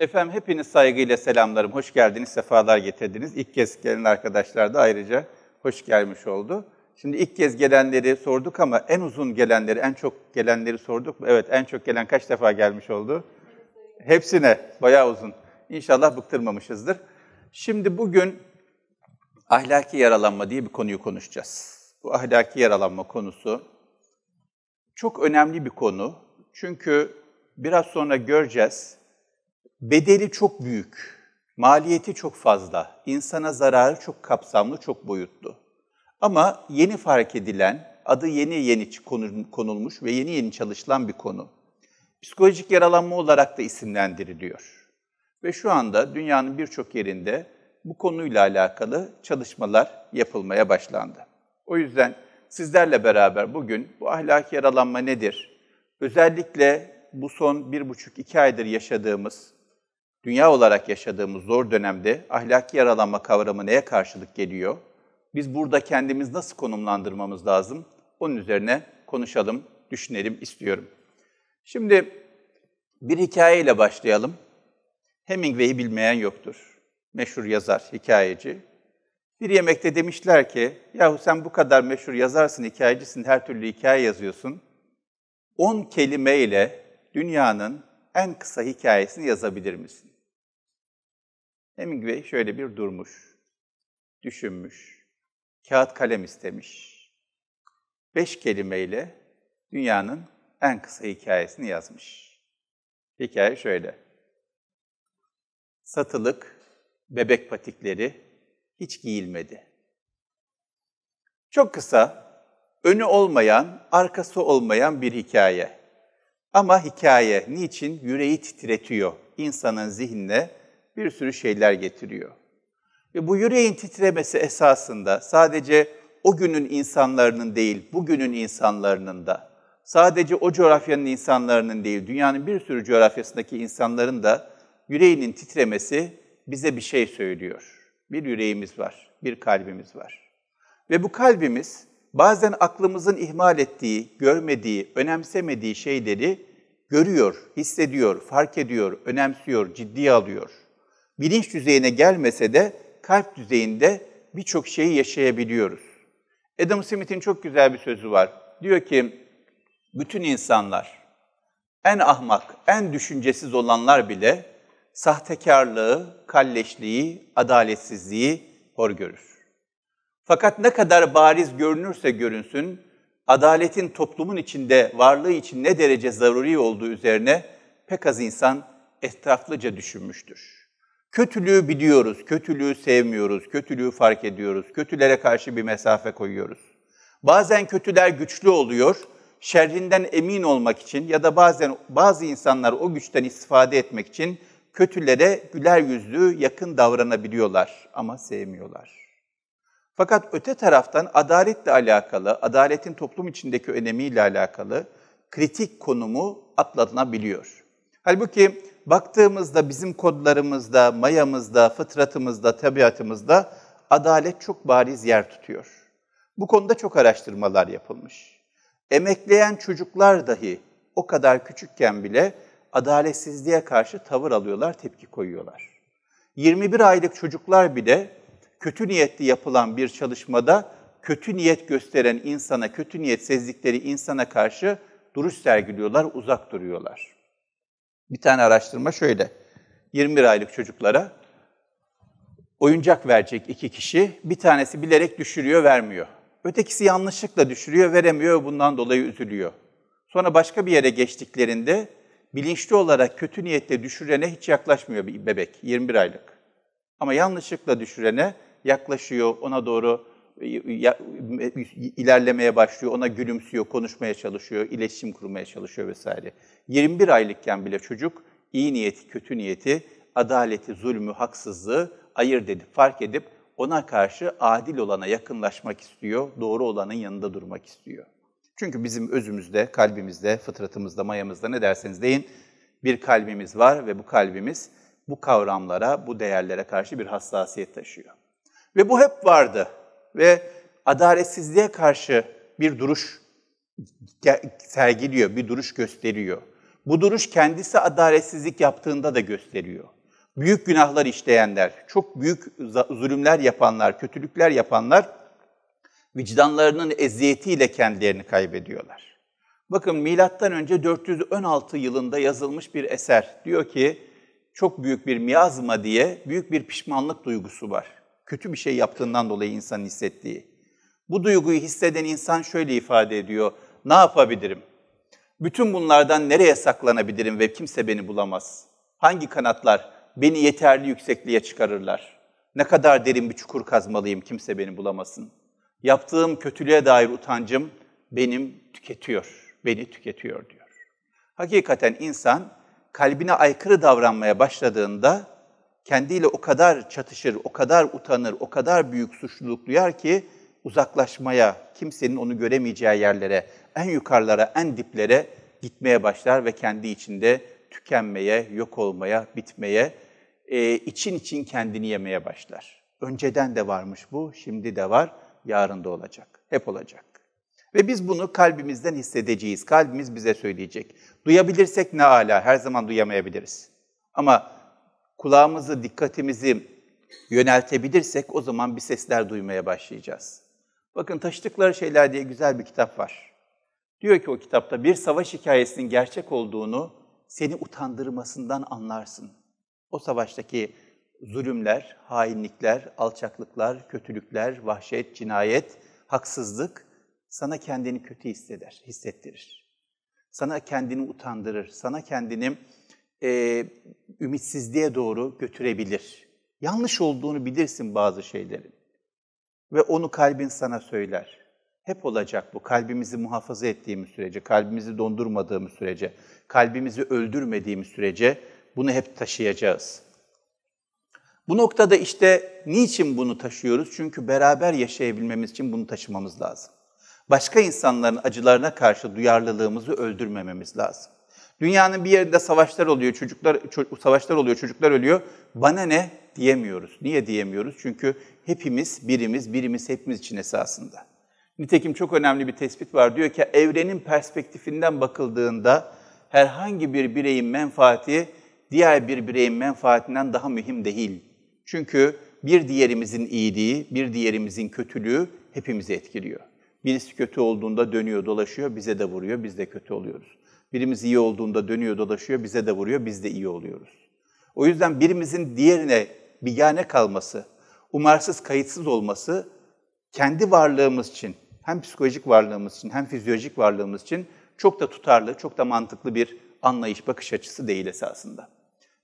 Efendim hepiniz saygıyla selamlarım. Hoş geldiniz, sefalar getirdiniz. İlk kez gelen arkadaşlar da ayrıca hoş gelmiş oldu. Şimdi ilk kez gelenleri sorduk ama en uzun gelenleri, en çok gelenleri sorduk Evet, en çok gelen kaç defa gelmiş oldu? Hepsine, bayağı uzun. İnşallah bıktırmamışızdır. Şimdi bugün ahlaki yaralanma diye bir konuyu konuşacağız. Bu ahlaki yaralanma konusu çok önemli bir konu. Çünkü biraz sonra göreceğiz bedeli çok büyük, maliyeti çok fazla, insana zararı çok kapsamlı, çok boyutlu. Ama yeni fark edilen, adı yeni yeni konulmuş ve yeni yeni çalışılan bir konu. Psikolojik yaralanma olarak da isimlendiriliyor. Ve şu anda dünyanın birçok yerinde bu konuyla alakalı çalışmalar yapılmaya başlandı. O yüzden sizlerle beraber bugün bu ahlaki yaralanma nedir? Özellikle bu son bir buçuk iki aydır yaşadığımız dünya olarak yaşadığımız zor dönemde ahlaki yaralanma kavramı neye karşılık geliyor? Biz burada kendimiz nasıl konumlandırmamız lazım? Onun üzerine konuşalım, düşünelim istiyorum. Şimdi bir hikayeyle başlayalım. Hemingway'i bilmeyen yoktur. Meşhur yazar, hikayeci. Bir yemekte demişler ki, yahu sen bu kadar meşhur yazarsın, hikayecisin, her türlü hikaye yazıyorsun. On kelimeyle dünyanın en kısa hikayesini yazabilir misin? Hemingway şöyle bir durmuş, düşünmüş, kağıt kalem istemiş. Beş kelimeyle dünyanın en kısa hikayesini yazmış. Hikaye şöyle. Satılık, bebek patikleri hiç giyilmedi. Çok kısa, önü olmayan, arkası olmayan bir hikaye. Ama hikaye niçin yüreği titretiyor insanın zihnine bir sürü şeyler getiriyor. Ve bu yüreğin titremesi esasında sadece o günün insanlarının değil, bugünün insanlarının da, sadece o coğrafyanın insanlarının değil, dünyanın bir sürü coğrafyasındaki insanların da yüreğinin titremesi bize bir şey söylüyor. Bir yüreğimiz var, bir kalbimiz var. Ve bu kalbimiz bazen aklımızın ihmal ettiği, görmediği, önemsemediği şeyleri görüyor, hissediyor, fark ediyor, önemsiyor, ciddiye alıyor bilinç düzeyine gelmese de kalp düzeyinde birçok şeyi yaşayabiliyoruz. Adam Smith'in çok güzel bir sözü var. Diyor ki, bütün insanlar, en ahmak, en düşüncesiz olanlar bile sahtekarlığı, kalleşliği, adaletsizliği hor görür. Fakat ne kadar bariz görünürse görünsün, adaletin toplumun içinde, varlığı için ne derece zaruri olduğu üzerine pek az insan etraflıca düşünmüştür. Kötülüğü biliyoruz, kötülüğü sevmiyoruz, kötülüğü fark ediyoruz, kötülere karşı bir mesafe koyuyoruz. Bazen kötüler güçlü oluyor, şerrinden emin olmak için ya da bazen bazı insanlar o güçten istifade etmek için kötülere güler yüzlü yakın davranabiliyorlar ama sevmiyorlar. Fakat öte taraftan adaletle alakalı, adaletin toplum içindeki önemiyle alakalı kritik konumu atlanabiliyor. Halbuki baktığımızda bizim kodlarımızda, mayamızda, fıtratımızda, tabiatımızda adalet çok bariz yer tutuyor. Bu konuda çok araştırmalar yapılmış. Emekleyen çocuklar dahi o kadar küçükken bile adaletsizliğe karşı tavır alıyorlar, tepki koyuyorlar. 21 aylık çocuklar bile kötü niyetli yapılan bir çalışmada kötü niyet gösteren insana, kötü niyet sezdikleri insana karşı duruş sergiliyorlar, uzak duruyorlar. Bir tane araştırma şöyle. 21 aylık çocuklara oyuncak verecek iki kişi. Bir tanesi bilerek düşürüyor, vermiyor. Ötekisi yanlışlıkla düşürüyor, veremiyor, bundan dolayı üzülüyor. Sonra başka bir yere geçtiklerinde bilinçli olarak kötü niyetle düşürene hiç yaklaşmıyor bir bebek, 21 aylık. Ama yanlışlıkla düşürene yaklaşıyor, ona doğru ilerlemeye başlıyor, ona gülümsüyor, konuşmaya çalışıyor, iletişim kurmaya çalışıyor vesaire. 21 aylıkken bile çocuk iyi niyeti, kötü niyeti, adaleti, zulmü, haksızlığı ayırt dedi, fark edip ona karşı adil olana yakınlaşmak istiyor, doğru olanın yanında durmak istiyor. Çünkü bizim özümüzde, kalbimizde, fıtratımızda, mayamızda ne derseniz deyin bir kalbimiz var ve bu kalbimiz bu kavramlara, bu değerlere karşı bir hassasiyet taşıyor. Ve bu hep vardı ve adaletsizliğe karşı bir duruş sergiliyor, bir duruş gösteriyor. Bu duruş kendisi adaletsizlik yaptığında da gösteriyor. Büyük günahlar işleyenler, çok büyük zulümler yapanlar, kötülükler yapanlar vicdanlarının eziyetiyle kendilerini kaybediyorlar. Bakın milattan önce 416 yılında yazılmış bir eser diyor ki çok büyük bir miazma diye büyük bir pişmanlık duygusu var kötü bir şey yaptığından dolayı insanın hissettiği. Bu duyguyu hisseden insan şöyle ifade ediyor. Ne yapabilirim? Bütün bunlardan nereye saklanabilirim ve kimse beni bulamaz? Hangi kanatlar beni yeterli yüksekliğe çıkarırlar? Ne kadar derin bir çukur kazmalıyım kimse beni bulamasın? Yaptığım kötülüğe dair utancım benim tüketiyor, beni tüketiyor diyor. Hakikaten insan kalbine aykırı davranmaya başladığında kendiyle o kadar çatışır, o kadar utanır, o kadar büyük suçluluk duyar ki uzaklaşmaya, kimsenin onu göremeyeceği yerlere, en yukarılara, en diplere gitmeye başlar ve kendi içinde tükenmeye, yok olmaya, bitmeye, e, için için kendini yemeye başlar. Önceden de varmış bu, şimdi de var, yarın da olacak, hep olacak. Ve biz bunu kalbimizden hissedeceğiz, kalbimiz bize söyleyecek. Duyabilirsek ne ala, her zaman duyamayabiliriz. Ama kulağımızı, dikkatimizi yöneltebilirsek o zaman bir sesler duymaya başlayacağız. Bakın Taştıkları Şeyler diye güzel bir kitap var. Diyor ki o kitapta bir savaş hikayesinin gerçek olduğunu seni utandırmasından anlarsın. O savaştaki zulümler, hainlikler, alçaklıklar, kötülükler, vahşet, cinayet, haksızlık sana kendini kötü hisseder, hissettirir. Sana kendini utandırır, sana kendini e, ümitsizliğe doğru götürebilir. Yanlış olduğunu bilirsin bazı şeylerin ve onu kalbin sana söyler. Hep olacak bu. Kalbimizi muhafaza ettiğimiz sürece, kalbimizi dondurmadığımız sürece, kalbimizi öldürmediğimiz sürece bunu hep taşıyacağız. Bu noktada işte niçin bunu taşıyoruz? Çünkü beraber yaşayabilmemiz için bunu taşımamız lazım. Başka insanların acılarına karşı duyarlılığımızı öldürmememiz lazım. Dünyanın bir yerinde savaşlar oluyor, çocuklar ço- savaşlar oluyor, çocuklar ölüyor. Bana ne diyemiyoruz. Niye diyemiyoruz? Çünkü hepimiz birimiz, birimiz hepimiz için esasında. Nitekim çok önemli bir tespit var. Diyor ki evrenin perspektifinden bakıldığında herhangi bir bireyin menfaati diğer bir bireyin menfaatinden daha mühim değil. Çünkü bir diğerimizin iyiliği, bir diğerimizin kötülüğü hepimizi etkiliyor. Birisi kötü olduğunda dönüyor, dolaşıyor, bize de vuruyor, biz de kötü oluyoruz. Birimiz iyi olduğunda dönüyor dolaşıyor, bize de vuruyor, biz de iyi oluyoruz. O yüzden birimizin diğerine bigane kalması, umarsız kayıtsız olması kendi varlığımız için, hem psikolojik varlığımız için hem fizyolojik varlığımız için çok da tutarlı, çok da mantıklı bir anlayış, bakış açısı değil esasında.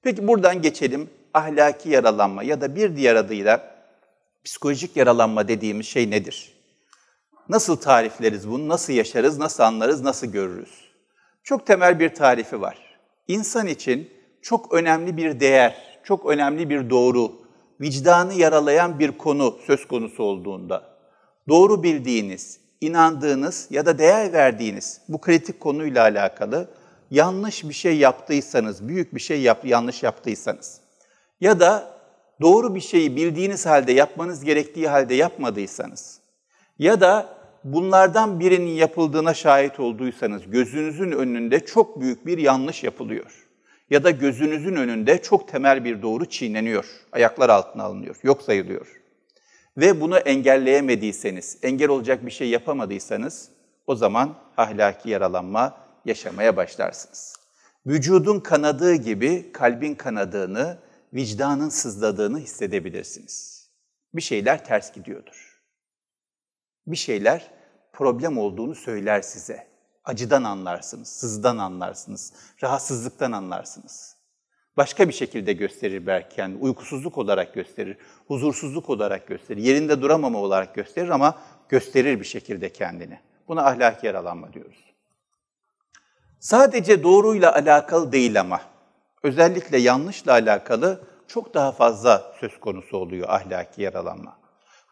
Peki buradan geçelim ahlaki yaralanma ya da bir diğer adıyla psikolojik yaralanma dediğimiz şey nedir? Nasıl tarifleriz bunu, nasıl yaşarız, nasıl anlarız, nasıl görürüz? çok temel bir tarifi var. İnsan için çok önemli bir değer, çok önemli bir doğru, vicdanı yaralayan bir konu söz konusu olduğunda doğru bildiğiniz, inandığınız ya da değer verdiğiniz bu kritik konuyla alakalı yanlış bir şey yaptıysanız, büyük bir şey yap, yanlış yaptıysanız ya da doğru bir şeyi bildiğiniz halde yapmanız gerektiği halde yapmadıysanız ya da bunlardan birinin yapıldığına şahit olduysanız gözünüzün önünde çok büyük bir yanlış yapılıyor. Ya da gözünüzün önünde çok temel bir doğru çiğneniyor, ayaklar altına alınıyor, yok sayılıyor. Ve bunu engelleyemediyseniz, engel olacak bir şey yapamadıysanız o zaman ahlaki yaralanma yaşamaya başlarsınız. Vücudun kanadığı gibi kalbin kanadığını, vicdanın sızladığını hissedebilirsiniz. Bir şeyler ters gidiyordur bir şeyler problem olduğunu söyler size. Acıdan anlarsınız, sızdan anlarsınız, rahatsızlıktan anlarsınız. Başka bir şekilde gösterir belki yani uykusuzluk olarak gösterir, huzursuzluk olarak gösterir, yerinde duramama olarak gösterir ama gösterir bir şekilde kendini. Buna ahlaki yaralanma diyoruz. Sadece doğruyla alakalı değil ama özellikle yanlışla alakalı çok daha fazla söz konusu oluyor ahlaki yaralanma.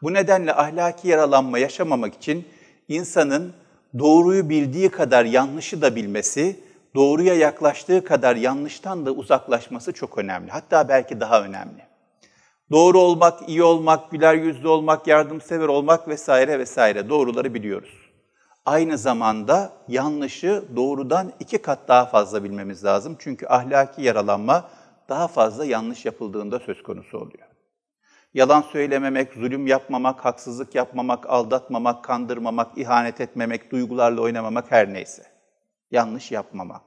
Bu nedenle ahlaki yaralanma yaşamamak için insanın doğruyu bildiği kadar yanlışı da bilmesi, doğruya yaklaştığı kadar yanlıştan da uzaklaşması çok önemli. Hatta belki daha önemli. Doğru olmak, iyi olmak, güler yüzlü olmak, yardımsever olmak vesaire vesaire doğruları biliyoruz. Aynı zamanda yanlışı doğrudan iki kat daha fazla bilmemiz lazım. Çünkü ahlaki yaralanma daha fazla yanlış yapıldığında söz konusu oluyor. Yalan söylememek, zulüm yapmamak, haksızlık yapmamak, aldatmamak, kandırmamak, ihanet etmemek, duygularla oynamamak her neyse. Yanlış yapmamak.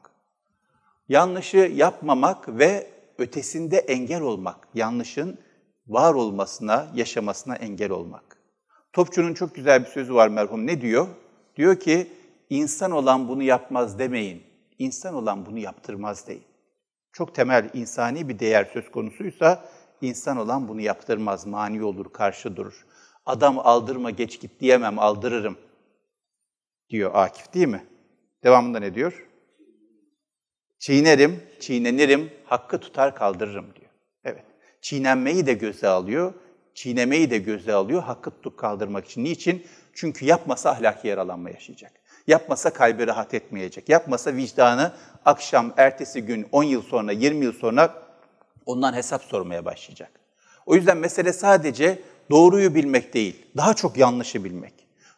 Yanlışı yapmamak ve ötesinde engel olmak. Yanlışın var olmasına, yaşamasına engel olmak. Topçu'nun çok güzel bir sözü var merhum. Ne diyor? Diyor ki, insan olan bunu yapmaz demeyin. İnsan olan bunu yaptırmaz deyin. Çok temel insani bir değer söz konusuysa, insan olan bunu yaptırmaz, mani olur, karşı durur. Adam aldırma geç git diyemem, aldırırım diyor Akif değil mi? Devamında ne diyor? Çiğnerim, çiğnenirim, hakkı tutar kaldırırım diyor. Evet. Çiğnenmeyi de göze alıyor, çiğnemeyi de göze alıyor hakkı tutup kaldırmak için. Niçin? Çünkü yapmasa ahlaki yaralanma yaşayacak. Yapmasa kalbi rahat etmeyecek. Yapmasa vicdanı akşam, ertesi gün, 10 yıl sonra, 20 yıl sonra Ondan hesap sormaya başlayacak. O yüzden mesele sadece doğruyu bilmek değil, daha çok yanlışı bilmek.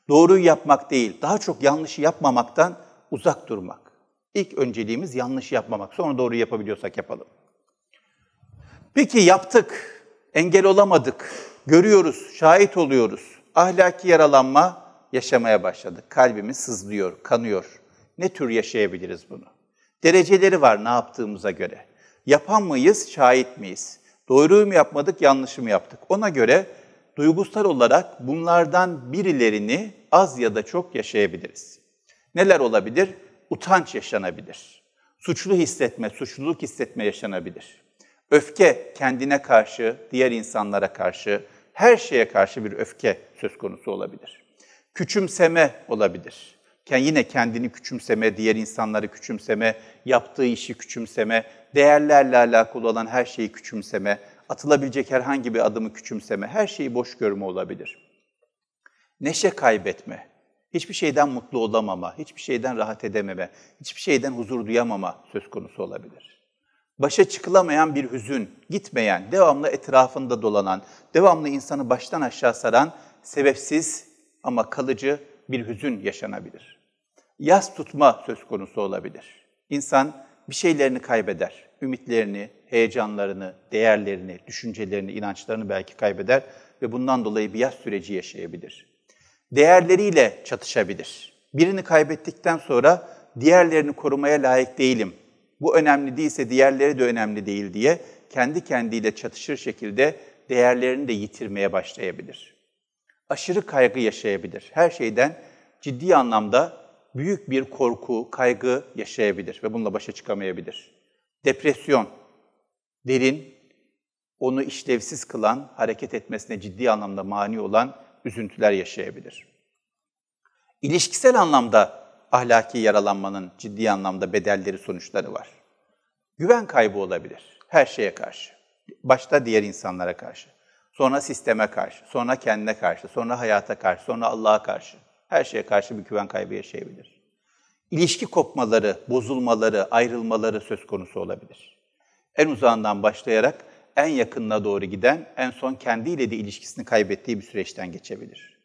Doğruyu yapmak değil, daha çok yanlışı yapmamaktan uzak durmak. İlk önceliğimiz yanlışı yapmamak. Sonra doğruyu yapabiliyorsak yapalım. Peki yaptık, engel olamadık, görüyoruz, şahit oluyoruz. Ahlaki yaralanma yaşamaya başladık. Kalbimiz sızlıyor, kanıyor. Ne tür yaşayabiliriz bunu? Dereceleri var ne yaptığımıza göre. Yapan mıyız, şahit miyiz? Doğruyu mu yapmadık, yanlış mı yaptık? Ona göre duygusal olarak bunlardan birilerini az ya da çok yaşayabiliriz. Neler olabilir? Utanç yaşanabilir. Suçlu hissetme, suçluluk hissetme yaşanabilir. Öfke kendine karşı, diğer insanlara karşı, her şeye karşı bir öfke söz konusu olabilir. Küçümseme olabilir yine kendini küçümseme, diğer insanları küçümseme, yaptığı işi küçümseme, değerlerle alakalı olan her şeyi küçümseme, atılabilecek herhangi bir adımı küçümseme, her şeyi boş görme olabilir. Neşe kaybetme, hiçbir şeyden mutlu olamama, hiçbir şeyden rahat edememe, hiçbir şeyden huzur duyamama söz konusu olabilir. Başa çıkılamayan bir hüzün, gitmeyen, devamlı etrafında dolanan, devamlı insanı baştan aşağı saran, sebepsiz ama kalıcı bir hüzün yaşanabilir. Yas tutma söz konusu olabilir. İnsan bir şeylerini kaybeder. Ümitlerini, heyecanlarını, değerlerini, düşüncelerini, inançlarını belki kaybeder ve bundan dolayı bir yas süreci yaşayabilir. Değerleriyle çatışabilir. Birini kaybettikten sonra diğerlerini korumaya layık değilim. Bu önemli değilse diğerleri de önemli değil diye kendi kendiyle çatışır şekilde değerlerini de yitirmeye başlayabilir aşırı kaygı yaşayabilir. Her şeyden ciddi anlamda büyük bir korku, kaygı yaşayabilir ve bununla başa çıkamayabilir. Depresyon, derin, onu işlevsiz kılan, hareket etmesine ciddi anlamda mani olan üzüntüler yaşayabilir. İlişkisel anlamda ahlaki yaralanmanın ciddi anlamda bedelleri, sonuçları var. Güven kaybı olabilir her şeye karşı, başta diğer insanlara karşı. Sonra sisteme karşı, sonra kendine karşı, sonra hayata karşı, sonra Allah'a karşı. Her şeye karşı bir güven kaybı yaşayabilir. İlişki kopmaları, bozulmaları, ayrılmaları söz konusu olabilir. En uzağından başlayarak en yakınına doğru giden, en son kendiyle de ilişkisini kaybettiği bir süreçten geçebilir.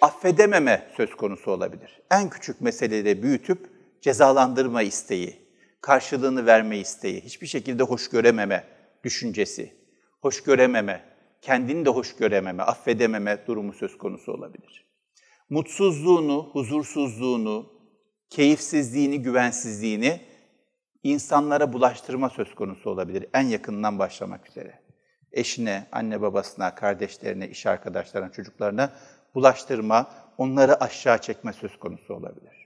Affedememe söz konusu olabilir. En küçük meseleleri büyütüp cezalandırma isteği, karşılığını verme isteği, hiçbir şekilde hoş görememe düşüncesi, hoş görememe, kendini de hoş görememe, affedememe durumu söz konusu olabilir. Mutsuzluğunu, huzursuzluğunu, keyifsizliğini, güvensizliğini insanlara bulaştırma söz konusu olabilir en yakından başlamak üzere. Eşine, anne babasına, kardeşlerine, iş arkadaşlarına, çocuklarına bulaştırma, onları aşağı çekme söz konusu olabilir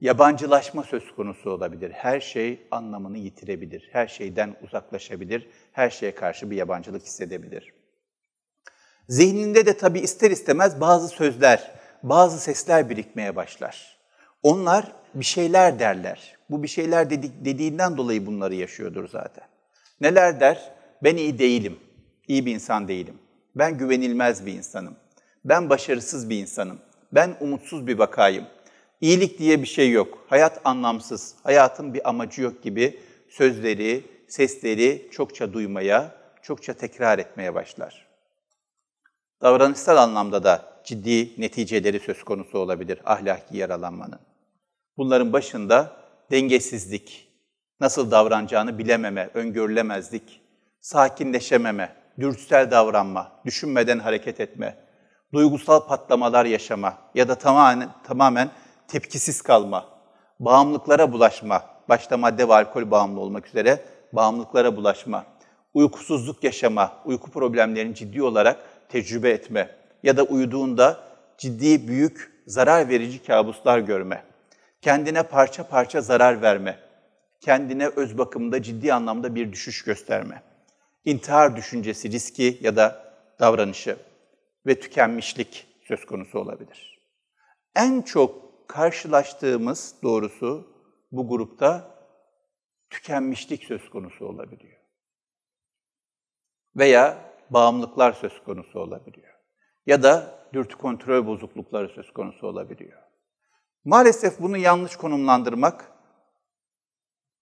yabancılaşma söz konusu olabilir. Her şey anlamını yitirebilir. Her şeyden uzaklaşabilir. Her şeye karşı bir yabancılık hissedebilir. Zihninde de tabii ister istemez bazı sözler, bazı sesler birikmeye başlar. Onlar bir şeyler derler. Bu bir şeyler dedik, dediğinden dolayı bunları yaşıyordur zaten. Neler der? Ben iyi değilim. İyi bir insan değilim. Ben güvenilmez bir insanım. Ben başarısız bir insanım. Ben umutsuz bir vakayım İyilik diye bir şey yok, hayat anlamsız, hayatın bir amacı yok gibi sözleri, sesleri çokça duymaya, çokça tekrar etmeye başlar. Davranışsal anlamda da ciddi neticeleri söz konusu olabilir ahlaki yaralanmanın. Bunların başında dengesizlik, nasıl davranacağını bilememe, öngörülemezlik, sakinleşememe, dürtüsel davranma, düşünmeden hareket etme, duygusal patlamalar yaşama ya da tamamen, tamamen tepkisiz kalma, bağımlılıklara bulaşma, başta madde ve alkol bağımlı olmak üzere bağımlılıklara bulaşma, uykusuzluk yaşama, uyku problemlerini ciddi olarak tecrübe etme ya da uyuduğunda ciddi büyük zarar verici kabuslar görme, kendine parça parça zarar verme, kendine öz bakımda ciddi anlamda bir düşüş gösterme, intihar düşüncesi, riski ya da davranışı ve tükenmişlik söz konusu olabilir. En çok karşılaştığımız doğrusu bu grupta tükenmişlik söz konusu olabiliyor. Veya bağımlılıklar söz konusu olabiliyor. Ya da dürtü kontrol bozuklukları söz konusu olabiliyor. Maalesef bunu yanlış konumlandırmak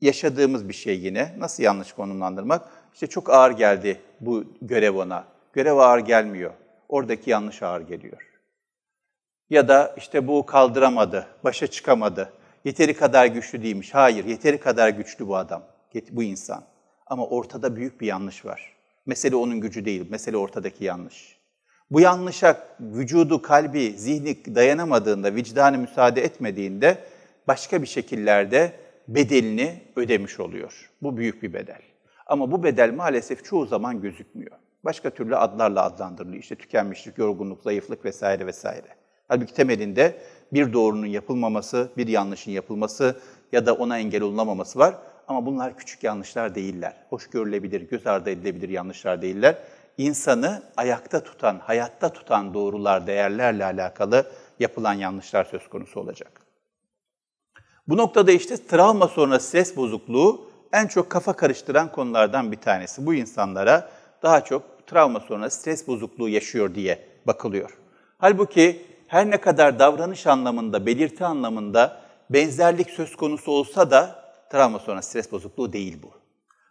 yaşadığımız bir şey yine. Nasıl yanlış konumlandırmak? İşte çok ağır geldi bu görev ona. Görev ağır gelmiyor. Oradaki yanlış ağır geliyor. Ya da işte bu kaldıramadı, başa çıkamadı, yeteri kadar güçlü değilmiş. Hayır, yeteri kadar güçlü bu adam, bu insan. Ama ortada büyük bir yanlış var. Mesele onun gücü değil, mesele ortadaki yanlış. Bu yanlışa vücudu, kalbi, zihni dayanamadığında, vicdanı müsaade etmediğinde başka bir şekillerde bedelini ödemiş oluyor. Bu büyük bir bedel. Ama bu bedel maalesef çoğu zaman gözükmüyor. Başka türlü adlarla adlandırılıyor. İşte tükenmişlik, yorgunluk, zayıflık vesaire vesaire. Halbuki temelinde bir doğrunun yapılmaması, bir yanlışın yapılması ya da ona engel olunamaması var. Ama bunlar küçük yanlışlar değiller. Hoş görülebilir, göz ardı edilebilir yanlışlar değiller. İnsanı ayakta tutan, hayatta tutan doğrular, değerlerle alakalı yapılan yanlışlar söz konusu olacak. Bu noktada işte travma sonrası ses bozukluğu en çok kafa karıştıran konulardan bir tanesi. Bu insanlara daha çok travma sonrası stres bozukluğu yaşıyor diye bakılıyor. Halbuki her ne kadar davranış anlamında, belirti anlamında benzerlik söz konusu olsa da travma sonrası stres bozukluğu değil bu.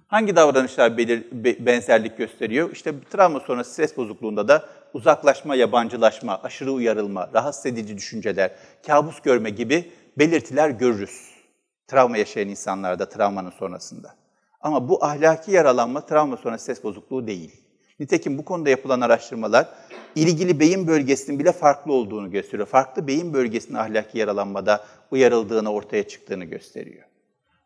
Hangi davranışlar belir, be, benzerlik gösteriyor? İşte travma sonrası stres bozukluğunda da uzaklaşma, yabancılaşma, aşırı uyarılma, rahatsız edici düşünceler, kabus görme gibi belirtiler görürüz. Travma yaşayan insanlarda, travmanın sonrasında. Ama bu ahlaki yaralanma travma sonrası stres bozukluğu değil. Nitekim bu konuda yapılan araştırmalar ilgili beyin bölgesinin bile farklı olduğunu gösteriyor. Farklı beyin bölgesinin ahlaki yaralanmada uyarıldığını, ortaya çıktığını gösteriyor.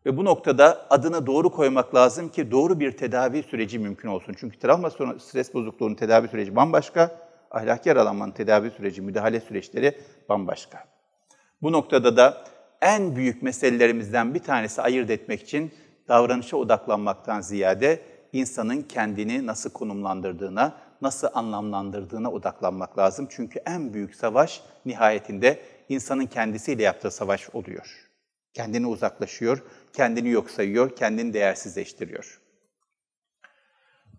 Ve bu noktada adını doğru koymak lazım ki doğru bir tedavi süreci mümkün olsun. Çünkü travma sonra stres bozukluğunun tedavi süreci bambaşka, ahlaki yaralanmanın tedavi süreci, müdahale süreçleri bambaşka. Bu noktada da en büyük meselelerimizden bir tanesi ayırt etmek için davranışa odaklanmaktan ziyade insanın kendini nasıl konumlandırdığına, nasıl anlamlandırdığına odaklanmak lazım. Çünkü en büyük savaş nihayetinde insanın kendisiyle yaptığı savaş oluyor. Kendini uzaklaşıyor, kendini yok sayıyor, kendini değersizleştiriyor.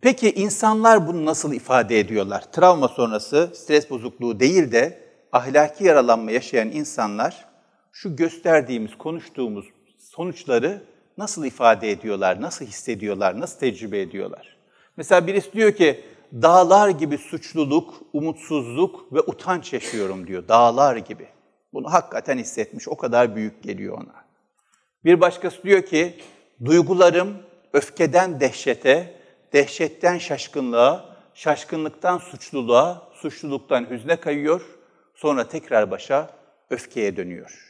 Peki insanlar bunu nasıl ifade ediyorlar? Travma sonrası stres bozukluğu değil de ahlaki yaralanma yaşayan insanlar şu gösterdiğimiz, konuştuğumuz sonuçları nasıl ifade ediyorlar, nasıl hissediyorlar, nasıl tecrübe ediyorlar? Mesela birisi diyor ki dağlar gibi suçluluk, umutsuzluk ve utanç yaşıyorum diyor. Dağlar gibi. Bunu hakikaten hissetmiş. O kadar büyük geliyor ona. Bir başkası diyor ki duygularım öfkeden dehşete, dehşetten şaşkınlığa, şaşkınlıktan suçluluğa, suçluluktan hüzne kayıyor, sonra tekrar başa öfkeye dönüyor.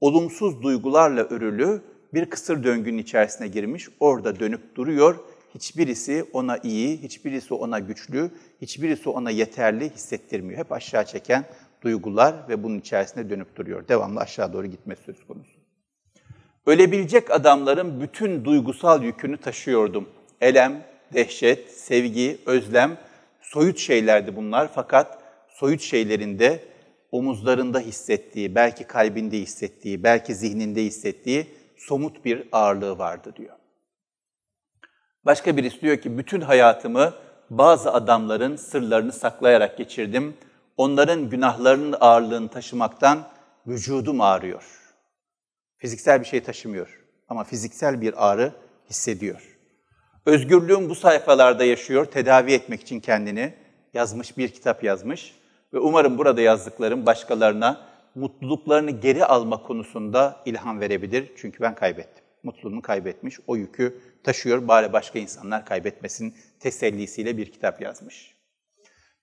Olumsuz duygularla örülü bir kısır döngünün içerisine girmiş, orada dönüp duruyor. Hiçbirisi ona iyi, hiçbirisi ona güçlü, hiçbirisi ona yeterli hissettirmiyor. Hep aşağı çeken duygular ve bunun içerisinde dönüp duruyor. Devamlı aşağı doğru gitme söz konusu. Ölebilecek adamların bütün duygusal yükünü taşıyordum. Elem, dehşet, sevgi, özlem, soyut şeylerdi bunlar fakat soyut şeylerinde omuzlarında hissettiği, belki kalbinde hissettiği, belki zihninde hissettiği somut bir ağırlığı vardı diyor. Başka birisi diyor ki bütün hayatımı bazı adamların sırlarını saklayarak geçirdim. Onların günahlarının ağırlığını taşımaktan vücudum ağrıyor. Fiziksel bir şey taşımıyor ama fiziksel bir ağrı hissediyor. Özgürlüğüm bu sayfalarda yaşıyor, tedavi etmek için kendini yazmış, bir kitap yazmış ve umarım burada yazdıklarım başkalarına mutluluklarını geri alma konusunda ilham verebilir. Çünkü ben kaybettim. Mutluluğumu kaybetmiş, o yükü taşıyor, bari başka insanlar kaybetmesin tesellisiyle bir kitap yazmış.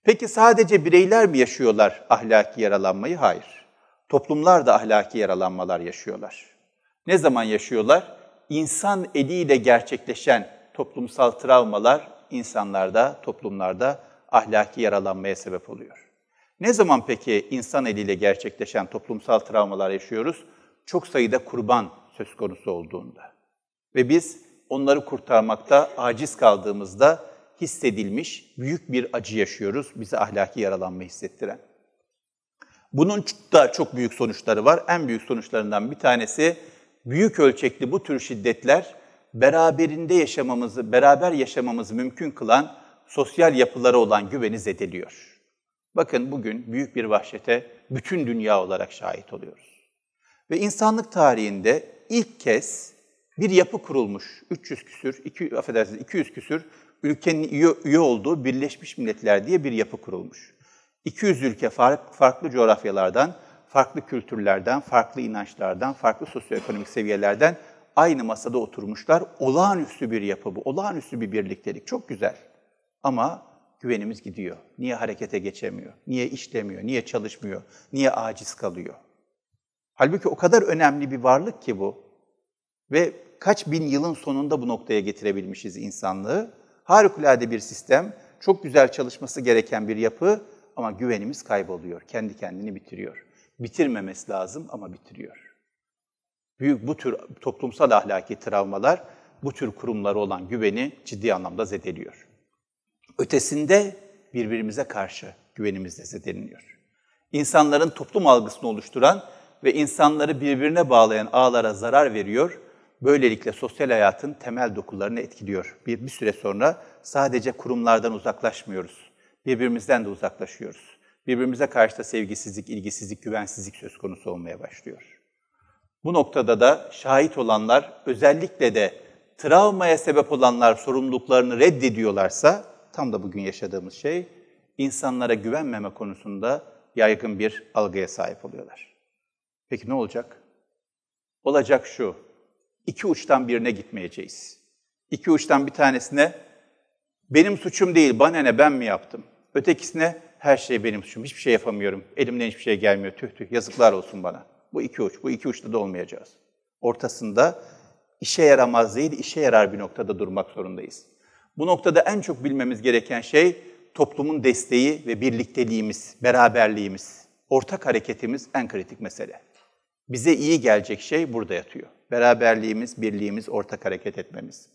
Peki sadece bireyler mi yaşıyorlar ahlaki yaralanmayı? Hayır. Toplumlar da ahlaki yaralanmalar yaşıyorlar. Ne zaman yaşıyorlar? İnsan eliyle gerçekleşen toplumsal travmalar insanlarda, toplumlarda ahlaki yaralanmaya sebep oluyor. Ne zaman peki insan eliyle gerçekleşen toplumsal travmalar yaşıyoruz? Çok sayıda kurban söz konusu olduğunda. Ve biz onları kurtarmakta aciz kaldığımızda hissedilmiş büyük bir acı yaşıyoruz, bize ahlaki yaralanma hissettiren. Bunun da çok büyük sonuçları var. En büyük sonuçlarından bir tanesi büyük ölçekli bu tür şiddetler beraberinde yaşamamızı, beraber yaşamamızı mümkün kılan sosyal yapılara olan güveni zedeliyor. Bakın bugün büyük bir vahşete bütün dünya olarak şahit oluyoruz. Ve insanlık tarihinde ilk kez bir yapı kurulmuş. 300 küsür, 2, affedersiniz 200 küsür ülkenin üye, üye olduğu Birleşmiş Milletler diye bir yapı kurulmuş. 200 ülke farklı coğrafyalardan, farklı kültürlerden, farklı inançlardan, farklı sosyoekonomik seviyelerden aynı masada oturmuşlar. Olağanüstü bir yapı bu, olağanüstü bir birliktelik. Çok güzel. Ama güvenimiz gidiyor. Niye harekete geçemiyor? Niye işlemiyor? Niye çalışmıyor? Niye aciz kalıyor? Halbuki o kadar önemli bir varlık ki bu. Ve kaç bin yılın sonunda bu noktaya getirebilmişiz insanlığı. Harikulade bir sistem, çok güzel çalışması gereken bir yapı ama güvenimiz kayboluyor, kendi kendini bitiriyor. Bitirmemesi lazım ama bitiriyor. Büyük bu tür toplumsal ahlaki travmalar bu tür kurumlara olan güveni ciddi anlamda zedeliyor ötesinde birbirimize karşı güvenimiz de zedeleniyor. İnsanların toplum algısını oluşturan ve insanları birbirine bağlayan ağlara zarar veriyor, böylelikle sosyal hayatın temel dokularını etkiliyor. Bir, bir süre sonra sadece kurumlardan uzaklaşmıyoruz, birbirimizden de uzaklaşıyoruz. Birbirimize karşı da sevgisizlik, ilgisizlik, güvensizlik söz konusu olmaya başlıyor. Bu noktada da şahit olanlar özellikle de travmaya sebep olanlar sorumluluklarını reddediyorlarsa tam da bugün yaşadığımız şey, insanlara güvenmeme konusunda yaygın bir algıya sahip oluyorlar. Peki ne olacak? Olacak şu, iki uçtan birine gitmeyeceğiz. İki uçtan bir tanesine, benim suçum değil, bana ne, ben mi yaptım? Ötekisine, her şey benim suçum, hiçbir şey yapamıyorum, elimden hiçbir şey gelmiyor, tüh tüh, yazıklar olsun bana. Bu iki uç, bu iki uçta da olmayacağız. Ortasında işe yaramaz değil, işe yarar bir noktada durmak zorundayız. Bu noktada en çok bilmemiz gereken şey toplumun desteği ve birlikteliğimiz, beraberliğimiz, ortak hareketimiz en kritik mesele. Bize iyi gelecek şey burada yatıyor. Beraberliğimiz, birliğimiz, ortak hareket etmemiz.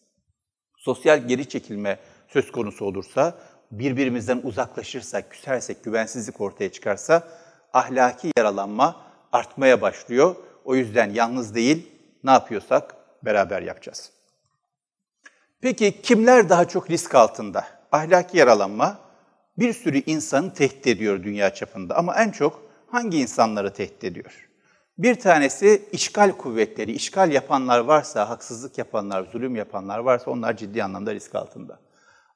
Sosyal geri çekilme söz konusu olursa, birbirimizden uzaklaşırsak, küsersek, güvensizlik ortaya çıkarsa ahlaki yaralanma artmaya başlıyor. O yüzden yalnız değil, ne yapıyorsak beraber yapacağız. Peki kimler daha çok risk altında? Ahlaki yaralanma bir sürü insanı tehdit ediyor dünya çapında ama en çok hangi insanları tehdit ediyor? Bir tanesi işgal kuvvetleri, işgal yapanlar varsa, haksızlık yapanlar, zulüm yapanlar varsa onlar ciddi anlamda risk altında.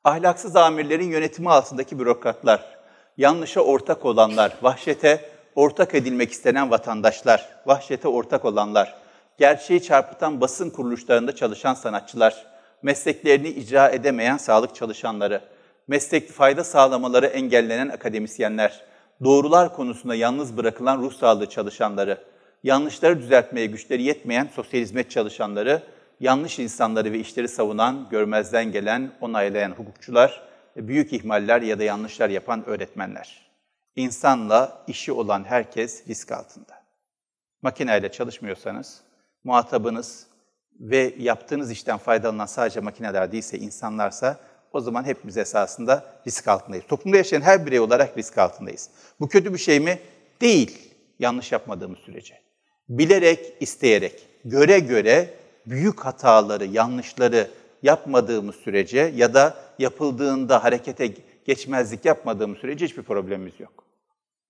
Ahlaksız amirlerin yönetimi altındaki bürokratlar, yanlışa ortak olanlar, vahşete ortak edilmek istenen vatandaşlar, vahşete ortak olanlar, gerçeği çarpıtan basın kuruluşlarında çalışan sanatçılar, mesleklerini icra edemeyen sağlık çalışanları, meslek fayda sağlamaları engellenen akademisyenler, doğrular konusunda yalnız bırakılan ruh sağlığı çalışanları, yanlışları düzeltmeye güçleri yetmeyen sosyal hizmet çalışanları, yanlış insanları ve işleri savunan, görmezden gelen, onaylayan hukukçular, büyük ihmaller ya da yanlışlar yapan öğretmenler. İnsanla işi olan herkes risk altında. Makineyle çalışmıyorsanız, muhatabınız ve yaptığınız işten faydalanan sadece makineler değilse, insanlarsa o zaman hepimiz esasında risk altındayız. Toplumda yaşayan her birey olarak risk altındayız. Bu kötü bir şey mi? Değil. Yanlış yapmadığımız sürece. Bilerek, isteyerek, göre göre büyük hataları, yanlışları yapmadığımız sürece ya da yapıldığında harekete geçmezlik yapmadığımız sürece hiçbir problemimiz yok.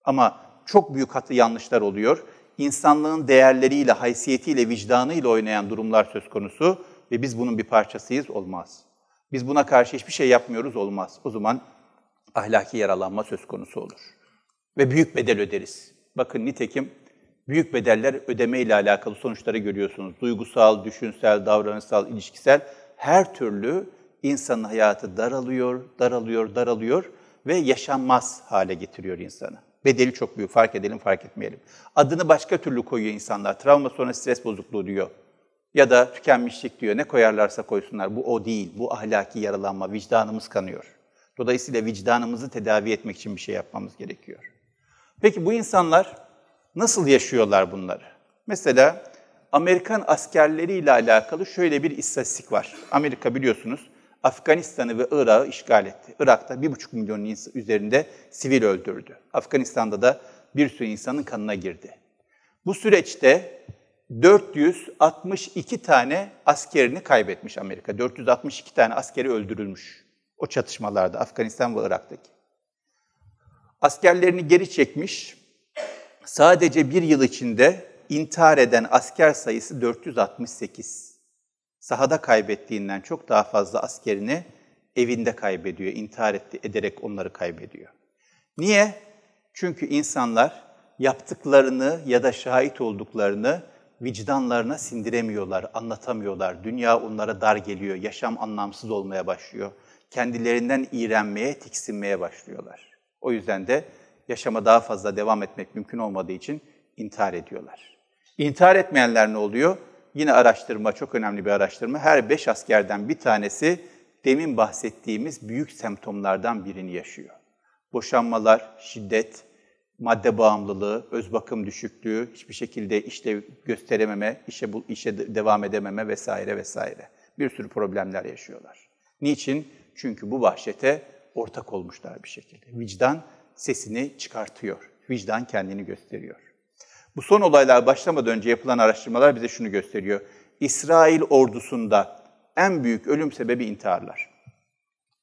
Ama çok büyük hata yanlışlar oluyor insanlığın değerleriyle, haysiyetiyle, vicdanıyla oynayan durumlar söz konusu ve biz bunun bir parçasıyız olmaz. Biz buna karşı hiçbir şey yapmıyoruz olmaz. O zaman ahlaki yaralanma söz konusu olur. Ve büyük bedel öderiz. Bakın nitekim büyük bedeller ödeme ile alakalı sonuçları görüyorsunuz. Duygusal, düşünsel, davranışsal, ilişkisel her türlü insanın hayatı daralıyor, daralıyor, daralıyor ve yaşanmaz hale getiriyor insanı. Bedeli çok büyük, fark edelim, fark etmeyelim. Adını başka türlü koyuyor insanlar. Travma sonra stres bozukluğu diyor. Ya da tükenmişlik diyor. Ne koyarlarsa koysunlar. Bu o değil. Bu ahlaki yaralanma. Vicdanımız kanıyor. Dolayısıyla vicdanımızı tedavi etmek için bir şey yapmamız gerekiyor. Peki bu insanlar nasıl yaşıyorlar bunları? Mesela Amerikan askerleriyle alakalı şöyle bir istatistik var. Amerika biliyorsunuz Afganistan'ı ve Irak'ı işgal etti. Irak'ta 1,5 milyon insan üzerinde sivil öldürdü. Afganistan'da da bir sürü insanın kanına girdi. Bu süreçte 462 tane askerini kaybetmiş Amerika. 462 tane askeri öldürülmüş o çatışmalarda Afganistan ve Irak'taki. Askerlerini geri çekmiş. Sadece bir yıl içinde intihar eden asker sayısı 468 sahada kaybettiğinden çok daha fazla askerini evinde kaybediyor, intihar etti, ederek onları kaybediyor. Niye? Çünkü insanlar yaptıklarını ya da şahit olduklarını vicdanlarına sindiremiyorlar, anlatamıyorlar. Dünya onlara dar geliyor, yaşam anlamsız olmaya başlıyor. Kendilerinden iğrenmeye, tiksinmeye başlıyorlar. O yüzden de yaşama daha fazla devam etmek mümkün olmadığı için intihar ediyorlar. İntihar etmeyenler ne oluyor? Yine araştırma, çok önemli bir araştırma. Her beş askerden bir tanesi demin bahsettiğimiz büyük semptomlardan birini yaşıyor. Boşanmalar, şiddet, madde bağımlılığı, öz bakım düşüklüğü, hiçbir şekilde işte gösterememe, işe bu işe devam edememe vesaire vesaire. Bir sürü problemler yaşıyorlar. Niçin? Çünkü bu vahşete ortak olmuşlar bir şekilde. Vicdan sesini çıkartıyor. Vicdan kendini gösteriyor. Bu son olaylar başlamadan önce yapılan araştırmalar bize şunu gösteriyor. İsrail ordusunda en büyük ölüm sebebi intiharlar.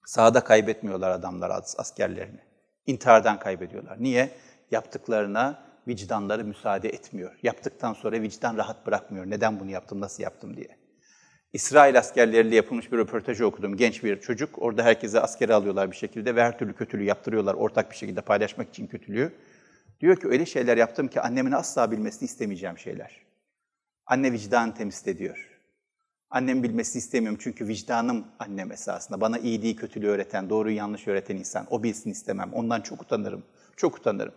Sahada kaybetmiyorlar adamlar askerlerini. İntihardan kaybediyorlar. Niye? Yaptıklarına vicdanları müsaade etmiyor. Yaptıktan sonra vicdan rahat bırakmıyor. Neden bunu yaptım, nasıl yaptım diye. İsrail askerleriyle yapılmış bir röportajı okudum. Genç bir çocuk. Orada herkese askere alıyorlar bir şekilde ve her türlü kötülüğü yaptırıyorlar. Ortak bir şekilde paylaşmak için kötülüğü. Diyor ki öyle şeyler yaptım ki annemin asla bilmesini istemeyeceğim şeyler. Anne vicdan temsil ediyor. Annem bilmesini istemiyorum çünkü vicdanım annem esasında. Bana iyiliği, kötülüğü öğreten, doğruyu yanlış öğreten insan. O bilsin istemem. Ondan çok utanırım. Çok utanırım.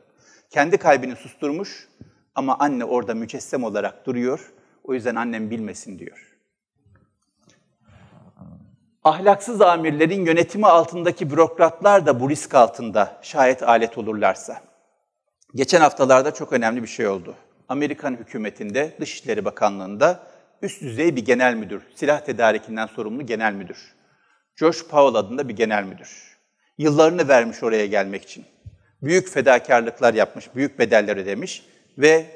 Kendi kalbini susturmuş ama anne orada mücessem olarak duruyor. O yüzden annem bilmesin diyor. Ahlaksız amirlerin yönetimi altındaki bürokratlar da bu risk altında şayet alet olurlarsa. Geçen haftalarda çok önemli bir şey oldu. Amerikan hükümetinde, Dışişleri Bakanlığı'nda üst düzey bir genel müdür, silah tedarikinden sorumlu genel müdür. Josh Powell adında bir genel müdür. Yıllarını vermiş oraya gelmek için. Büyük fedakarlıklar yapmış, büyük bedeller ödemiş ve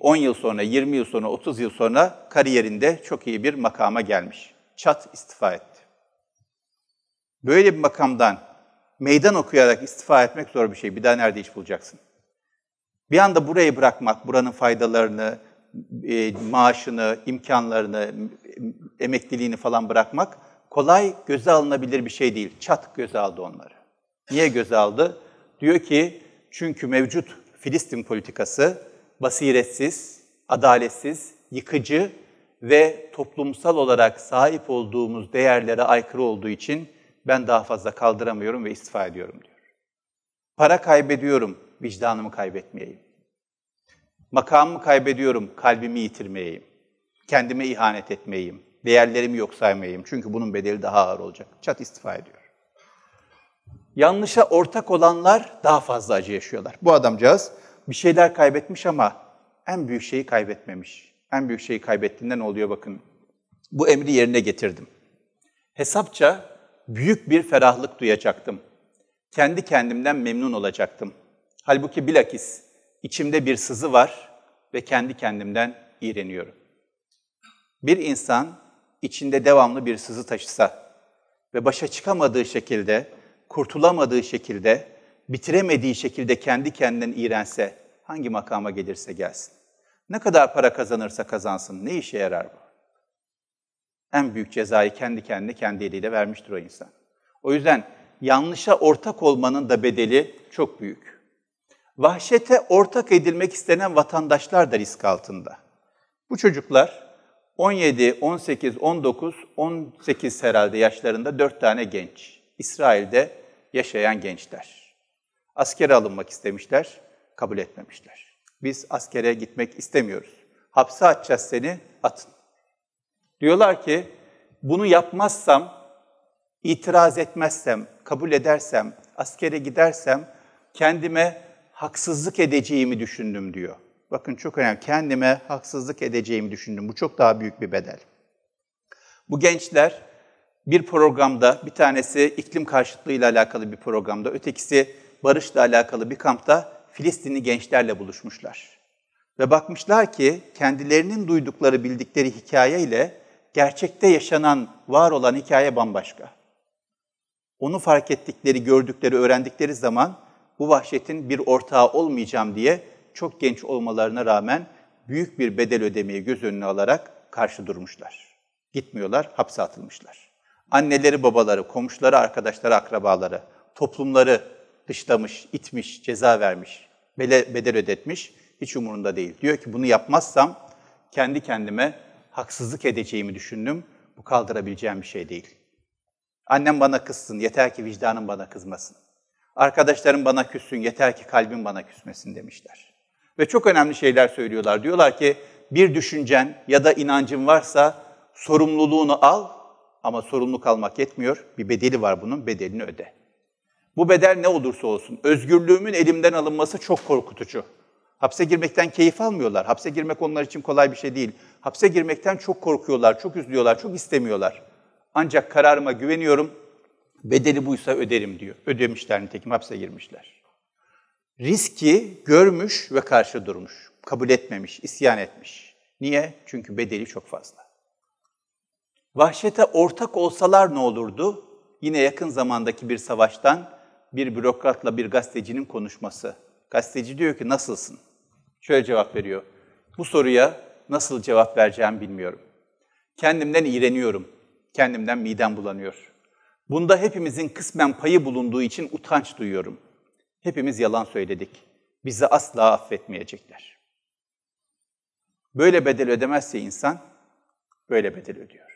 10 yıl sonra, 20 yıl sonra, 30 yıl sonra kariyerinde çok iyi bir makama gelmiş. Çat istifa etti. Böyle bir makamdan meydan okuyarak istifa etmek zor bir şey. Bir daha nerede iş bulacaksın? Bir anda burayı bırakmak, buranın faydalarını, e, maaşını, imkanlarını, emekliliğini falan bırakmak kolay göze alınabilir bir şey değil. Çat göze aldı onları. Niye göze aldı? Diyor ki çünkü mevcut Filistin politikası basiretsiz, adaletsiz, yıkıcı ve toplumsal olarak sahip olduğumuz değerlere aykırı olduğu için ben daha fazla kaldıramıyorum ve istifa ediyorum diyor. Para kaybediyorum, vicdanımı kaybetmeyeyim. Makamımı kaybediyorum, kalbimi yitirmeyeyim. Kendime ihanet etmeyeyim. Değerlerimi yok saymayayım. Çünkü bunun bedeli daha ağır olacak. Çat istifa ediyor. Yanlışa ortak olanlar daha fazla acı yaşıyorlar. Bu adamcağız bir şeyler kaybetmiş ama en büyük şeyi kaybetmemiş. En büyük şeyi kaybettiğinde ne oluyor bakın. Bu emri yerine getirdim. Hesapça büyük bir ferahlık duyacaktım kendi kendimden memnun olacaktım. Halbuki bilakis içimde bir sızı var ve kendi kendimden iğreniyorum. Bir insan içinde devamlı bir sızı taşısa ve başa çıkamadığı şekilde, kurtulamadığı şekilde, bitiremediği şekilde kendi kendinden iğrense, hangi makama gelirse gelsin. Ne kadar para kazanırsa kazansın, ne işe yarar bu? En büyük cezayı kendi kendine, kendi eliyle vermiştir o insan. O yüzden yanlışa ortak olmanın da bedeli çok büyük. Vahşete ortak edilmek istenen vatandaşlar da risk altında. Bu çocuklar 17, 18, 19, 18 herhalde yaşlarında 4 tane genç. İsrail'de yaşayan gençler. Askere alınmak istemişler, kabul etmemişler. Biz askere gitmek istemiyoruz. Hapse atacağız seni, atın. Diyorlar ki bunu yapmazsam itiraz etmezsem, kabul edersem, askere gidersem kendime haksızlık edeceğimi düşündüm diyor. Bakın çok önemli. Kendime haksızlık edeceğimi düşündüm. Bu çok daha büyük bir bedel. Bu gençler bir programda, bir tanesi iklim karşıtlığıyla alakalı bir programda, ötekisi barışla alakalı bir kampta Filistinli gençlerle buluşmuşlar. Ve bakmışlar ki kendilerinin duydukları, bildikleri hikaye ile gerçekte yaşanan, var olan hikaye bambaşka. Onu fark ettikleri, gördükleri, öğrendikleri zaman bu vahşetin bir ortağı olmayacağım diye çok genç olmalarına rağmen büyük bir bedel ödemeyi göz önüne alarak karşı durmuşlar. Gitmiyorlar, hapse atılmışlar. Anneleri, babaları, komşuları, arkadaşları, akrabaları, toplumları dışlamış, itmiş, ceza vermiş, bedel ödetmiş, hiç umurunda değil. Diyor ki bunu yapmazsam kendi kendime haksızlık edeceğimi düşündüm, bu kaldırabileceğim bir şey değil.'' Annem bana kızsın, yeter ki vicdanım bana kızmasın. Arkadaşlarım bana küssün, yeter ki kalbim bana küsmesin demişler. Ve çok önemli şeyler söylüyorlar. Diyorlar ki bir düşüncen ya da inancın varsa sorumluluğunu al ama sorumluluk almak yetmiyor. Bir bedeli var bunun, bedelini öde. Bu bedel ne olursa olsun. Özgürlüğümün elimden alınması çok korkutucu. Hapse girmekten keyif almıyorlar. Hapse girmek onlar için kolay bir şey değil. Hapse girmekten çok korkuyorlar, çok üzülüyorlar, çok istemiyorlar. Ancak kararıma güveniyorum, bedeli buysa öderim diyor. Ödemişler nitekim hapse girmişler. Riski görmüş ve karşı durmuş. Kabul etmemiş, isyan etmiş. Niye? Çünkü bedeli çok fazla. Vahşete ortak olsalar ne olurdu? Yine yakın zamandaki bir savaştan bir bürokratla bir gazetecinin konuşması. Gazeteci diyor ki nasılsın? Şöyle cevap veriyor. Bu soruya nasıl cevap vereceğimi bilmiyorum. Kendimden iğreniyorum kendimden midem bulanıyor. Bunda hepimizin kısmen payı bulunduğu için utanç duyuyorum. Hepimiz yalan söyledik. Bizi asla affetmeyecekler. Böyle bedel ödemezse insan, böyle bedel ödüyor.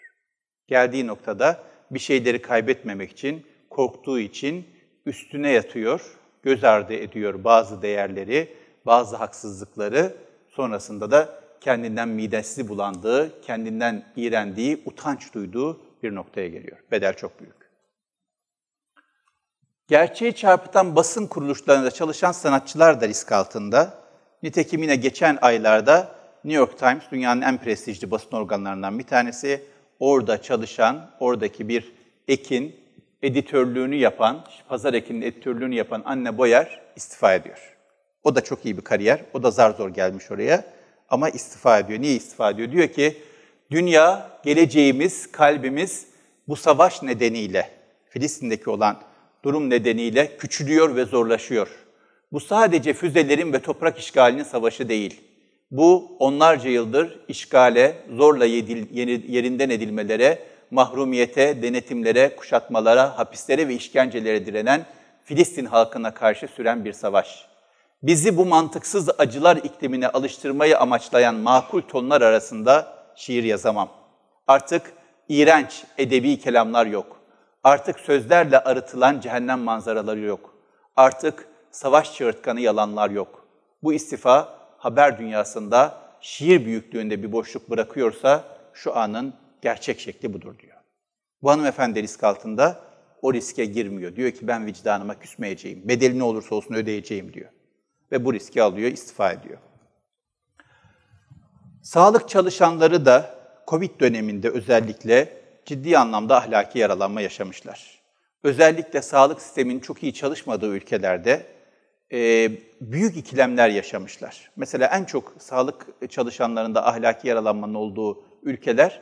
Geldiği noktada bir şeyleri kaybetmemek için, korktuğu için üstüne yatıyor, göz ardı ediyor bazı değerleri, bazı haksızlıkları, sonrasında da kendinden midesi bulandığı, kendinden iğrendiği, utanç duyduğu bir noktaya geliyor. Bedel çok büyük. Gerçeği çarpıtan basın kuruluşlarında çalışan sanatçılar da risk altında. Nitekim yine geçen aylarda New York Times, dünyanın en prestijli basın organlarından bir tanesi, orada çalışan, oradaki bir ekin, editörlüğünü yapan, pazar ekinin editörlüğünü yapan Anne Boyer istifa ediyor. O da çok iyi bir kariyer, o da zar zor gelmiş oraya ama istifa ediyor. Niye istifa ediyor? Diyor ki, dünya, geleceğimiz, kalbimiz bu savaş nedeniyle, Filistin'deki olan durum nedeniyle küçülüyor ve zorlaşıyor. Bu sadece füzelerin ve toprak işgalinin savaşı değil. Bu onlarca yıldır işgale, zorla yerinden edilmelere, mahrumiyete, denetimlere, kuşatmalara, hapislere ve işkencelere direnen Filistin halkına karşı süren bir savaş. Bizi bu mantıksız acılar iklimine alıştırmayı amaçlayan makul tonlar arasında şiir yazamam. Artık iğrenç edebi kelamlar yok. Artık sözlerle arıtılan cehennem manzaraları yok. Artık savaş çığırtkanı yalanlar yok. Bu istifa haber dünyasında şiir büyüklüğünde bir boşluk bırakıyorsa şu anın gerçek şekli budur diyor. Bu hanımefendi risk altında o riske girmiyor. Diyor ki ben vicdanıma küsmeyeceğim, bedeli ne olursa olsun ödeyeceğim diyor. Ve bu riski alıyor, istifa ediyor. Sağlık çalışanları da COVID döneminde özellikle ciddi anlamda ahlaki yaralanma yaşamışlar. Özellikle sağlık sisteminin çok iyi çalışmadığı ülkelerde e, büyük ikilemler yaşamışlar. Mesela en çok sağlık çalışanlarında ahlaki yaralanmanın olduğu ülkeler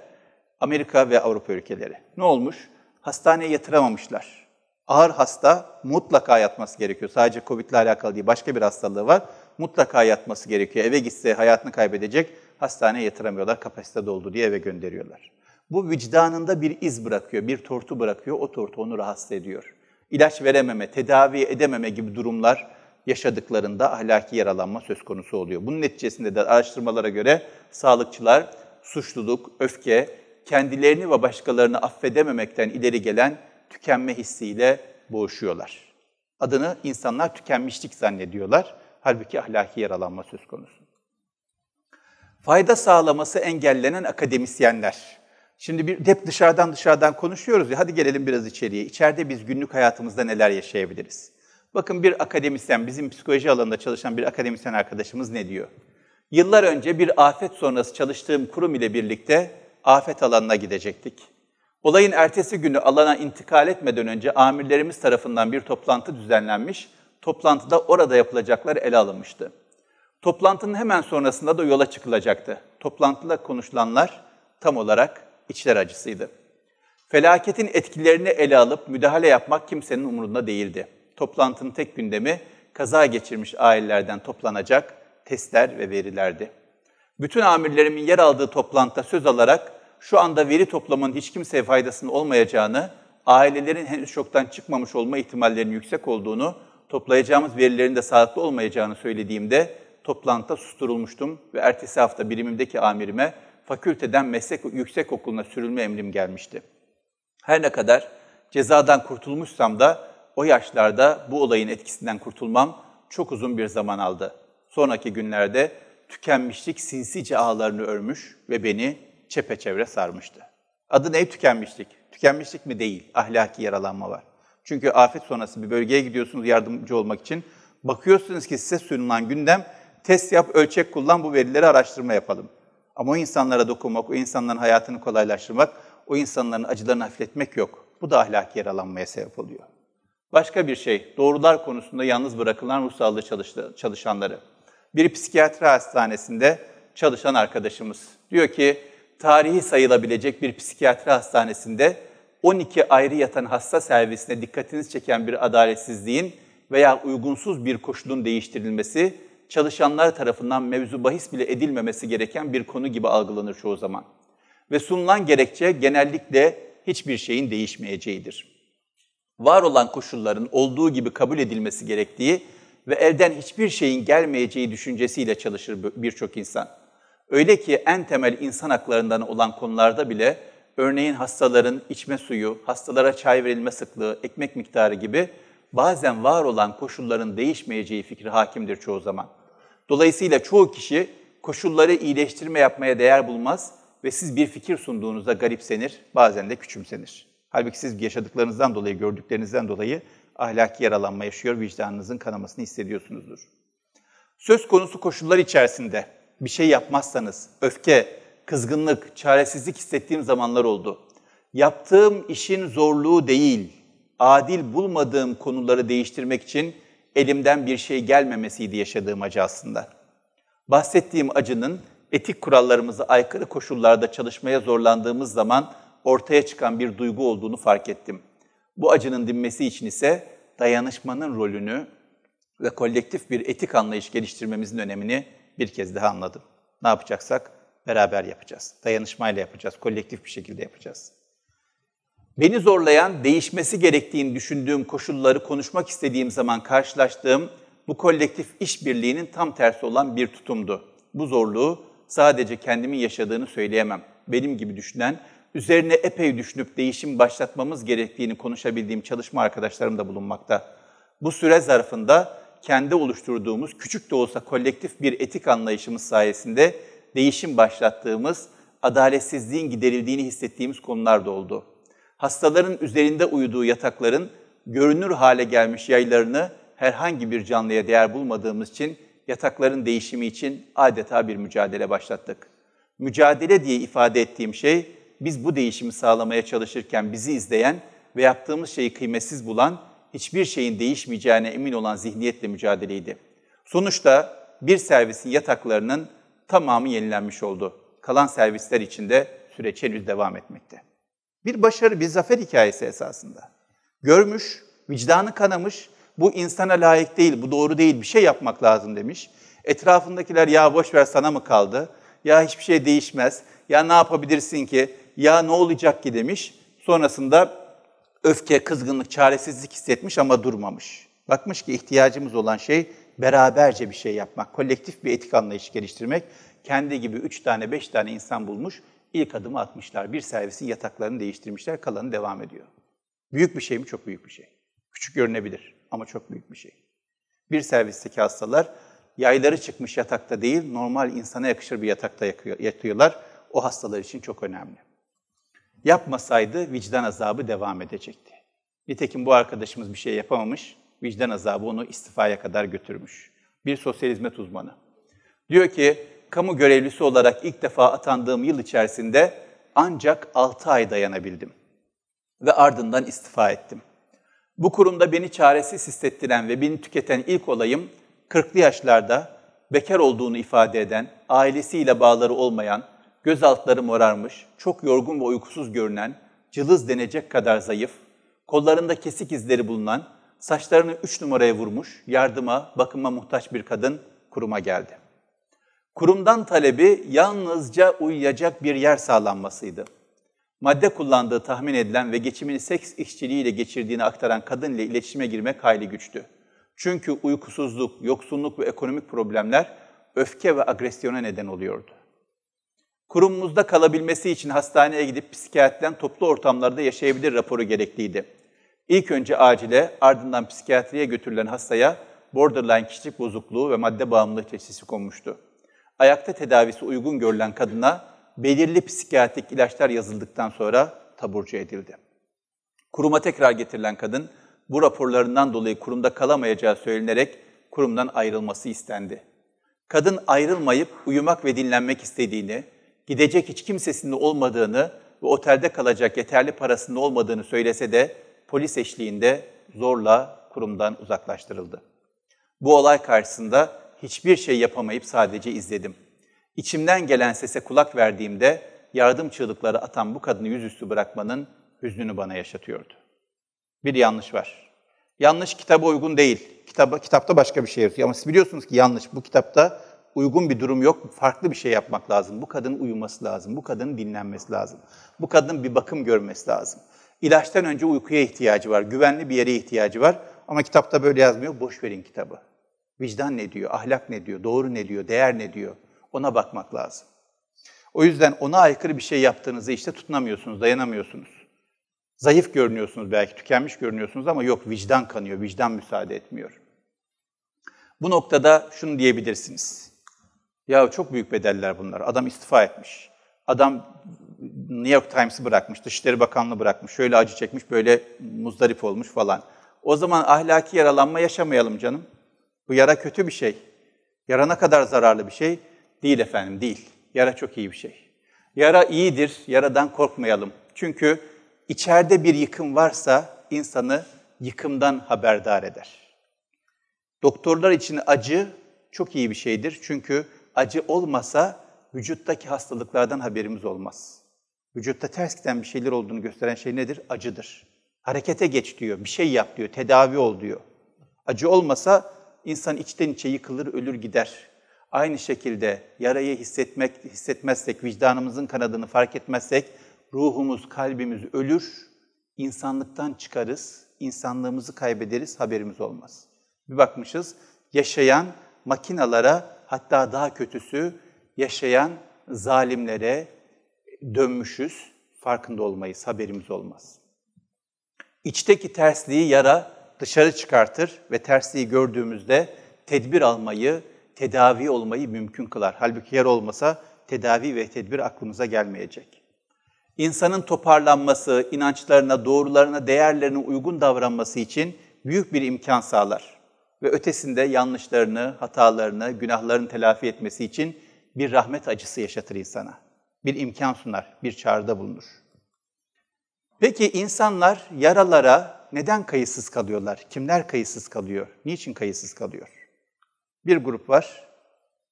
Amerika ve Avrupa ülkeleri. Ne olmuş? Hastaneye yatıramamışlar. Ağır hasta mutlaka yatması gerekiyor. Sadece COVID ile alakalı değil, başka bir hastalığı var. Mutlaka yatması gerekiyor. Eve gitse hayatını kaybedecek hastaneye yatıramıyorlar, kapasite doldu diye eve gönderiyorlar. Bu vicdanında bir iz bırakıyor, bir tortu bırakıyor, o tortu onu rahatsız ediyor. İlaç verememe, tedavi edememe gibi durumlar yaşadıklarında ahlaki yaralanma söz konusu oluyor. Bunun neticesinde de araştırmalara göre sağlıkçılar suçluluk, öfke, kendilerini ve başkalarını affedememekten ileri gelen tükenme hissiyle boğuşuyorlar. Adını insanlar tükenmişlik zannediyorlar. Halbuki ahlaki yaralanma söz konusu fayda sağlaması engellenen akademisyenler. Şimdi bir hep dışarıdan dışarıdan konuşuyoruz ya, hadi gelelim biraz içeriye. İçeride biz günlük hayatımızda neler yaşayabiliriz? Bakın bir akademisyen, bizim psikoloji alanında çalışan bir akademisyen arkadaşımız ne diyor? Yıllar önce bir afet sonrası çalıştığım kurum ile birlikte afet alanına gidecektik. Olayın ertesi günü alana intikal etmeden önce amirlerimiz tarafından bir toplantı düzenlenmiş, toplantıda orada yapılacaklar ele alınmıştı. Toplantının hemen sonrasında da yola çıkılacaktı. Toplantıda konuşulanlar tam olarak içler acısıydı. Felaketin etkilerini ele alıp müdahale yapmak kimsenin umurunda değildi. Toplantının tek gündemi kaza geçirmiş ailelerden toplanacak testler ve verilerdi. Bütün amirlerimin yer aldığı toplantıda söz alarak şu anda veri toplamanın hiç kimseye faydasının olmayacağını, ailelerin henüz şoktan çıkmamış olma ihtimallerinin yüksek olduğunu, toplayacağımız verilerin de sağlıklı olmayacağını söylediğimde toplantıda susturulmuştum ve ertesi hafta birimimdeki amirime fakülteden meslek yüksek okuluna sürülme emrim gelmişti. Her ne kadar cezadan kurtulmuşsam da o yaşlarda bu olayın etkisinden kurtulmam çok uzun bir zaman aldı. Sonraki günlerde tükenmişlik sinsice ağlarını örmüş ve beni çepeçevre sarmıştı. Adı ne tükenmişlik? Tükenmişlik mi değil, ahlaki yaralanma var. Çünkü afet sonrası bir bölgeye gidiyorsunuz yardımcı olmak için. Bakıyorsunuz ki size sunulan gündem Test yap, ölçek kullan, bu verileri araştırma yapalım. Ama o insanlara dokunmak, o insanların hayatını kolaylaştırmak, o insanların acılarını hafifletmek yok. Bu da ahlaki yaralanmaya sebep oluyor. Başka bir şey, doğrular konusunda yalnız bırakılan ruh sağlığı çalışanları. Bir psikiyatri hastanesinde çalışan arkadaşımız diyor ki, tarihi sayılabilecek bir psikiyatri hastanesinde 12 ayrı yatan hasta servisine dikkatiniz çeken bir adaletsizliğin veya uygunsuz bir koşulun değiştirilmesi çalışanlar tarafından mevzu bahis bile edilmemesi gereken bir konu gibi algılanır çoğu zaman. Ve sunulan gerekçe genellikle hiçbir şeyin değişmeyeceğidir. Var olan koşulların olduğu gibi kabul edilmesi gerektiği ve elden hiçbir şeyin gelmeyeceği düşüncesiyle çalışır birçok insan. Öyle ki en temel insan haklarından olan konularda bile örneğin hastaların içme suyu, hastalara çay verilme sıklığı, ekmek miktarı gibi bazen var olan koşulların değişmeyeceği fikri hakimdir çoğu zaman. Dolayısıyla çoğu kişi koşulları iyileştirme yapmaya değer bulmaz ve siz bir fikir sunduğunuzda garipsenir, bazen de küçümsenir. Halbuki siz yaşadıklarınızdan dolayı, gördüklerinizden dolayı ahlaki yaralanma yaşıyor, vicdanınızın kanamasını hissediyorsunuzdur. Söz konusu koşullar içerisinde bir şey yapmazsanız, öfke, kızgınlık, çaresizlik hissettiğim zamanlar oldu. Yaptığım işin zorluğu değil, adil bulmadığım konuları değiştirmek için elimden bir şey gelmemesiydi yaşadığım acı aslında. Bahsettiğim acının etik kurallarımızı aykırı koşullarda çalışmaya zorlandığımız zaman ortaya çıkan bir duygu olduğunu fark ettim. Bu acının dinmesi için ise dayanışmanın rolünü ve kolektif bir etik anlayış geliştirmemizin önemini bir kez daha anladım. Ne yapacaksak beraber yapacağız. Dayanışmayla yapacağız, kolektif bir şekilde yapacağız. Beni zorlayan, değişmesi gerektiğini düşündüğüm koşulları konuşmak istediğim zaman karşılaştığım bu kolektif işbirliğinin tam tersi olan bir tutumdu. Bu zorluğu sadece kendimin yaşadığını söyleyemem. Benim gibi düşünen, üzerine epey düşünüp değişim başlatmamız gerektiğini konuşabildiğim çalışma arkadaşlarım da bulunmakta. Bu süre zarfında kendi oluşturduğumuz küçük de olsa kolektif bir etik anlayışımız sayesinde değişim başlattığımız, adaletsizliğin giderildiğini hissettiğimiz konular da oldu hastaların üzerinde uyuduğu yatakların görünür hale gelmiş yaylarını herhangi bir canlıya değer bulmadığımız için yatakların değişimi için adeta bir mücadele başlattık. Mücadele diye ifade ettiğim şey, biz bu değişimi sağlamaya çalışırken bizi izleyen ve yaptığımız şeyi kıymetsiz bulan, hiçbir şeyin değişmeyeceğine emin olan zihniyetle mücadeleydi. Sonuçta bir servisin yataklarının tamamı yenilenmiş oldu. Kalan servisler içinde süreç henüz devam etmekte. Bir başarı, bir zafer hikayesi esasında. Görmüş, vicdanı kanamış, bu insana layık değil, bu doğru değil, bir şey yapmak lazım demiş. Etrafındakiler ya boş ver sana mı kaldı, ya hiçbir şey değişmez, ya ne yapabilirsin ki, ya ne olacak ki demiş. Sonrasında öfke, kızgınlık, çaresizlik hissetmiş ama durmamış. Bakmış ki ihtiyacımız olan şey beraberce bir şey yapmak, kolektif bir etik anlayışı geliştirmek. Kendi gibi üç tane, beş tane insan bulmuş, ilk adımı atmışlar. Bir servisin yataklarını değiştirmişler, kalanı devam ediyor. Büyük bir şey mi? Çok büyük bir şey. Küçük görünebilir ama çok büyük bir şey. Bir servisteki hastalar yayları çıkmış yatakta değil, normal insana yakışır bir yatakta yatıyorlar. O hastalar için çok önemli. Yapmasaydı vicdan azabı devam edecekti. Nitekim bu arkadaşımız bir şey yapamamış, vicdan azabı onu istifaya kadar götürmüş. Bir sosyal hizmet uzmanı. Diyor ki, kamu görevlisi olarak ilk defa atandığım yıl içerisinde ancak 6 ay dayanabildim ve ardından istifa ettim. Bu kurumda beni çaresiz hissettiren ve beni tüketen ilk olayım 40'lı yaşlarda bekar olduğunu ifade eden, ailesiyle bağları olmayan, göz altları morarmış, çok yorgun ve uykusuz görünen, cılız denecek kadar zayıf, kollarında kesik izleri bulunan, saçlarını üç numaraya vurmuş, yardıma, bakıma muhtaç bir kadın kuruma geldi. Kurumdan talebi yalnızca uyuyacak bir yer sağlanmasıydı. Madde kullandığı tahmin edilen ve geçimini seks işçiliğiyle geçirdiğini aktaran kadın ile iletişime girmek hayli güçtü. Çünkü uykusuzluk, yoksulluk ve ekonomik problemler öfke ve agresyona neden oluyordu. Kurumumuzda kalabilmesi için hastaneye gidip psikiyatriden toplu ortamlarda yaşayabilir raporu gerekliydi. İlk önce acile, ardından psikiyatriye götürülen hastaya borderline kişilik bozukluğu ve madde bağımlılığı teşhisi konmuştu ayakta tedavisi uygun görülen kadına belirli psikiyatrik ilaçlar yazıldıktan sonra taburcu edildi. Kuruma tekrar getirilen kadın, bu raporlarından dolayı kurumda kalamayacağı söylenerek kurumdan ayrılması istendi. Kadın ayrılmayıp uyumak ve dinlenmek istediğini, gidecek hiç kimsesinin olmadığını ve otelde kalacak yeterli parasının olmadığını söylese de polis eşliğinde zorla kurumdan uzaklaştırıldı. Bu olay karşısında hiçbir şey yapamayıp sadece izledim. İçimden gelen sese kulak verdiğimde yardım çığlıkları atan bu kadını yüzüstü bırakmanın hüznünü bana yaşatıyordu. Bir yanlış var. Yanlış kitaba uygun değil. Kitaba, kitapta başka bir şey yazıyor ama siz biliyorsunuz ki yanlış. Bu kitapta uygun bir durum yok. Farklı bir şey yapmak lazım. Bu kadının uyuması lazım. Bu kadının dinlenmesi lazım. Bu kadının bir bakım görmesi lazım. İlaçtan önce uykuya ihtiyacı var. Güvenli bir yere ihtiyacı var. Ama kitapta böyle yazmıyor. Boş verin kitabı. Vicdan ne diyor, ahlak ne diyor, doğru ne diyor, değer ne diyor ona bakmak lazım. O yüzden ona aykırı bir şey yaptığınızda işte tutunamıyorsunuz, dayanamıyorsunuz. Zayıf görünüyorsunuz belki, tükenmiş görünüyorsunuz ama yok vicdan kanıyor, vicdan müsaade etmiyor. Bu noktada şunu diyebilirsiniz. Ya çok büyük bedeller bunlar. Adam istifa etmiş. Adam New York Times'ı bırakmış, Dışişleri Bakanlığı bırakmış, şöyle acı çekmiş, böyle muzdarip olmuş falan. O zaman ahlaki yaralanma yaşamayalım canım. Bu yara kötü bir şey. Yara ne kadar zararlı bir şey? Değil efendim, değil. Yara çok iyi bir şey. Yara iyidir, yaradan korkmayalım. Çünkü içeride bir yıkım varsa insanı yıkımdan haberdar eder. Doktorlar için acı çok iyi bir şeydir. Çünkü acı olmasa vücuttaki hastalıklardan haberimiz olmaz. Vücutta ters giden bir şeyler olduğunu gösteren şey nedir? Acıdır. Harekete geç diyor, bir şey yap diyor, tedavi ol diyor. Acı olmasa insan içten içe yıkılır, ölür gider. Aynı şekilde yarayı hissetmek hissetmezsek, vicdanımızın kanadını fark etmezsek ruhumuz, kalbimiz ölür, insanlıktan çıkarız, insanlığımızı kaybederiz, haberimiz olmaz. Bir bakmışız yaşayan makinalara hatta daha kötüsü yaşayan zalimlere dönmüşüz, farkında olmayız, haberimiz olmaz. İçteki tersliği yara dışarı çıkartır ve tersliği gördüğümüzde tedbir almayı, tedavi olmayı mümkün kılar. Halbuki yer olmasa tedavi ve tedbir aklımıza gelmeyecek. İnsanın toparlanması, inançlarına, doğrularına, değerlerine uygun davranması için büyük bir imkan sağlar ve ötesinde yanlışlarını, hatalarını, günahlarını telafi etmesi için bir rahmet acısı yaşatır insana. Bir imkan sunar, bir çağrıda bulunur. Peki insanlar yaralara, neden kayıtsız kalıyorlar? Kimler kayıtsız kalıyor? Niçin kayıtsız kalıyor? Bir grup var.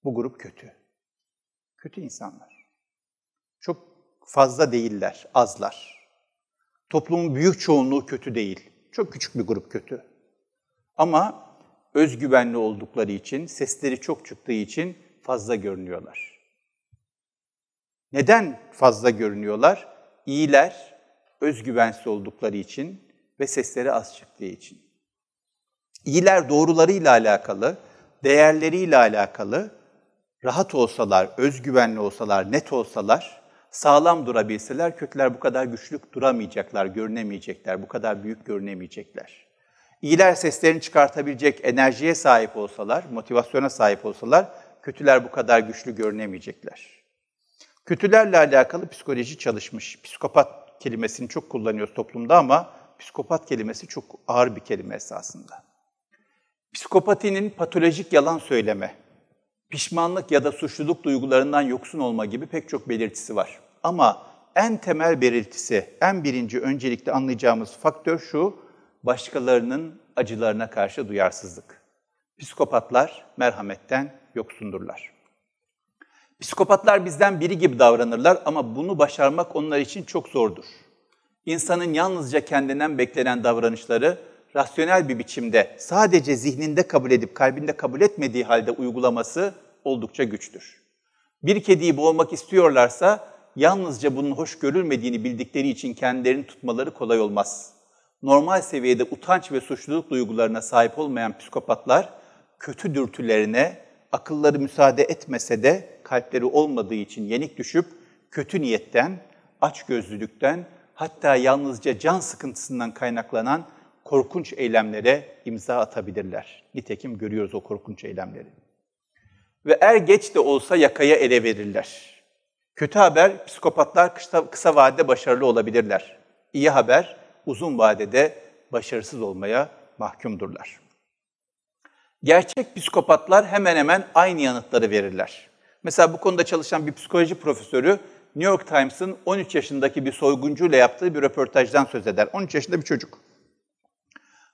Bu grup kötü. Kötü insanlar. Çok fazla değiller, azlar. Toplumun büyük çoğunluğu kötü değil. Çok küçük bir grup kötü. Ama özgüvenli oldukları için, sesleri çok çıktığı için fazla görünüyorlar. Neden fazla görünüyorlar? İyiler özgüvensiz oldukları için ve sesleri az çıktığı için. İyiler doğrularıyla alakalı, değerleriyle alakalı rahat olsalar, özgüvenli olsalar, net olsalar, sağlam durabilseler kötüler bu kadar güçlü duramayacaklar, görünemeyecekler, bu kadar büyük görünemeyecekler. İyiler seslerini çıkartabilecek enerjiye sahip olsalar, motivasyona sahip olsalar kötüler bu kadar güçlü görünemeyecekler. Kötülerle alakalı psikoloji çalışmış. Psikopat kelimesini çok kullanıyoruz toplumda ama psikopat kelimesi çok ağır bir kelime esasında. Psikopatinin patolojik yalan söyleme, pişmanlık ya da suçluluk duygularından yoksun olma gibi pek çok belirtisi var. Ama en temel belirtisi, en birinci öncelikle anlayacağımız faktör şu, başkalarının acılarına karşı duyarsızlık. Psikopatlar merhametten yoksundurlar. Psikopatlar bizden biri gibi davranırlar ama bunu başarmak onlar için çok zordur. İnsanın yalnızca kendinden beklenen davranışları rasyonel bir biçimde sadece zihninde kabul edip kalbinde kabul etmediği halde uygulaması oldukça güçtür. Bir kediyi boğmak istiyorlarsa yalnızca bunun hoş görülmediğini bildikleri için kendilerini tutmaları kolay olmaz. Normal seviyede utanç ve suçluluk duygularına sahip olmayan psikopatlar kötü dürtülerine akılları müsaade etmese de kalpleri olmadığı için yenik düşüp kötü niyetten, açgözlülükten, hatta yalnızca can sıkıntısından kaynaklanan korkunç eylemlere imza atabilirler. Nitekim görüyoruz o korkunç eylemleri. Ve er geç de olsa yakaya ele verirler. Kötü haber, psikopatlar kısa, kısa vadede başarılı olabilirler. İyi haber, uzun vadede başarısız olmaya mahkumdurlar. Gerçek psikopatlar hemen hemen aynı yanıtları verirler. Mesela bu konuda çalışan bir psikoloji profesörü New York Times'ın 13 yaşındaki bir soyguncuyla yaptığı bir röportajdan söz eder. 13 yaşında bir çocuk.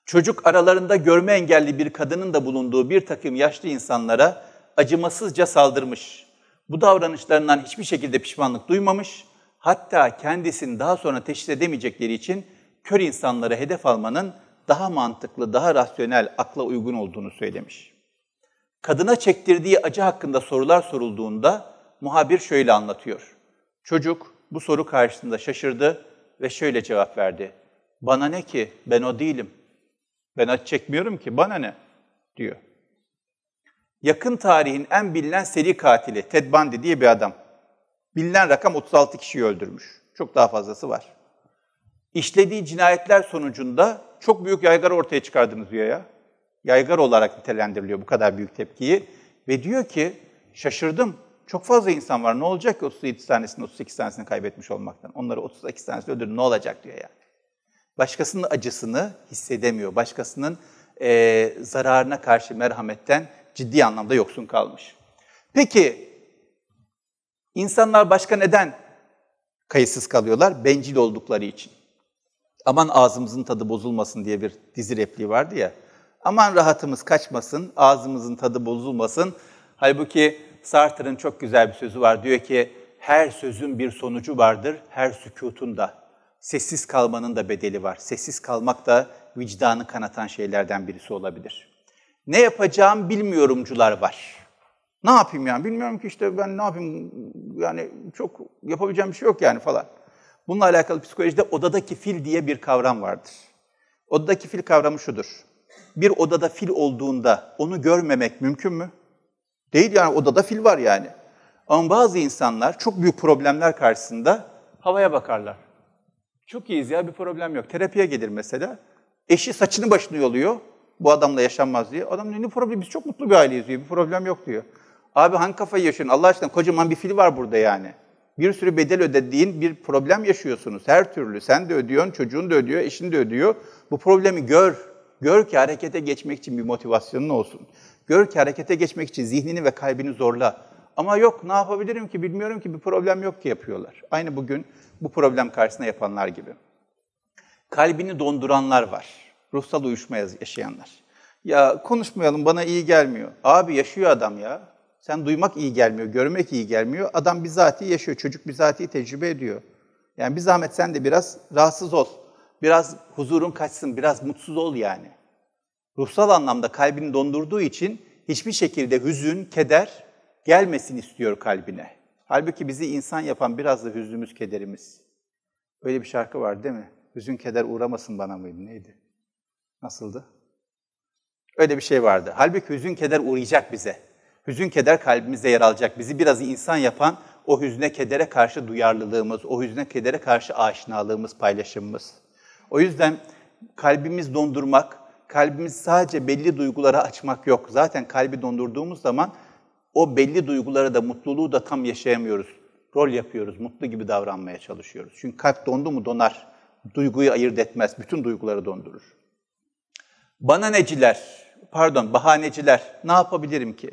Çocuk aralarında görme engelli bir kadının da bulunduğu bir takım yaşlı insanlara acımasızca saldırmış. Bu davranışlarından hiçbir şekilde pişmanlık duymamış, hatta kendisini daha sonra teşhis edemeyecekleri için kör insanlara hedef almanın daha mantıklı, daha rasyonel, akla uygun olduğunu söylemiş. Kadına çektirdiği acı hakkında sorular sorulduğunda muhabir şöyle anlatıyor. Çocuk bu soru karşısında şaşırdı ve şöyle cevap verdi. Bana ne ki ben o değilim. Ben acı çekmiyorum ki bana ne diyor. Yakın tarihin en bilinen seri katili Ted Bundy diye bir adam. Bilinen rakam 36 kişiyi öldürmüş. Çok daha fazlası var. İşlediği cinayetler sonucunda çok büyük yaygar ortaya çıkardınız diyor ya. Yaygar olarak nitelendiriliyor bu kadar büyük tepkiyi. Ve diyor ki şaşırdım çok fazla insan var. Ne olacak ki 37 tanesini, 38 tanesini kaybetmiş olmaktan? Onları 32 tanesini öldürün ne olacak diyor yani. Başkasının acısını hissedemiyor. Başkasının e, zararına karşı merhametten ciddi anlamda yoksun kalmış. Peki insanlar başka neden kayıtsız kalıyorlar? Bencil oldukları için. Aman ağzımızın tadı bozulmasın diye bir dizi repliği vardı ya. Aman rahatımız kaçmasın, ağzımızın tadı bozulmasın. Halbuki Sartre'ın çok güzel bir sözü var. Diyor ki, her sözün bir sonucu vardır, her sükutun da. Sessiz kalmanın da bedeli var. Sessiz kalmak da vicdanı kanatan şeylerden birisi olabilir. Ne yapacağım bilmiyorumcular var. Ne yapayım yani? Bilmiyorum ki işte ben ne yapayım? Yani çok yapabileceğim bir şey yok yani falan. Bununla alakalı psikolojide odadaki fil diye bir kavram vardır. Odadaki fil kavramı şudur. Bir odada fil olduğunda onu görmemek mümkün mü? Değil yani odada fil var yani. Ama bazı insanlar çok büyük problemler karşısında havaya bakarlar. Çok iyiyiz ya bir problem yok. Terapiye gelir mesela. Eşi saçını başını yoluyor. Bu adamla yaşanmaz diye. Adam diyor ne problem biz çok mutlu bir aileyiz diyor. Bir problem yok diyor. Abi hangi kafayı yaşıyorsun? Allah aşkına kocaman bir fil var burada yani. Bir sürü bedel ödediğin bir problem yaşıyorsunuz. Her türlü. Sen de ödüyorsun, çocuğun da ödüyor, eşin de ödüyor. Bu problemi gör. Gör ki harekete geçmek için bir motivasyonun olsun. Gör ki harekete geçmek için zihnini ve kalbini zorla. Ama yok ne yapabilirim ki bilmiyorum ki bir problem yok ki yapıyorlar. Aynı bugün bu problem karşısında yapanlar gibi. Kalbini donduranlar var. Ruhsal uyuşma yaşayanlar. Ya konuşmayalım bana iyi gelmiyor. Abi yaşıyor adam ya. Sen duymak iyi gelmiyor, görmek iyi gelmiyor. Adam bizatihi yaşıyor, çocuk bizatihi tecrübe ediyor. Yani bir zahmet sen de biraz rahatsız ol. Biraz huzurun kaçsın, biraz mutsuz ol yani ruhsal anlamda kalbini dondurduğu için hiçbir şekilde hüzün, keder gelmesin istiyor kalbine. Halbuki bizi insan yapan biraz da hüznümüz, kederimiz. Öyle bir şarkı var değil mi? Hüzün, keder uğramasın bana mıydı? Neydi? Nasıldı? Öyle bir şey vardı. Halbuki hüzün, keder uğrayacak bize. Hüzün, keder kalbimizde yer alacak. Bizi biraz insan yapan o hüzne, kedere karşı duyarlılığımız, o hüzne, kedere karşı aşinalığımız, paylaşımımız. O yüzden kalbimiz dondurmak, kalbimiz sadece belli duygulara açmak yok. Zaten kalbi dondurduğumuz zaman o belli duyguları da, mutluluğu da tam yaşayamıyoruz. Rol yapıyoruz, mutlu gibi davranmaya çalışıyoruz. Çünkü kalp dondu mu donar. Duyguyu ayırt etmez, bütün duyguları dondurur. Bana neciler, pardon bahaneciler ne yapabilirim ki?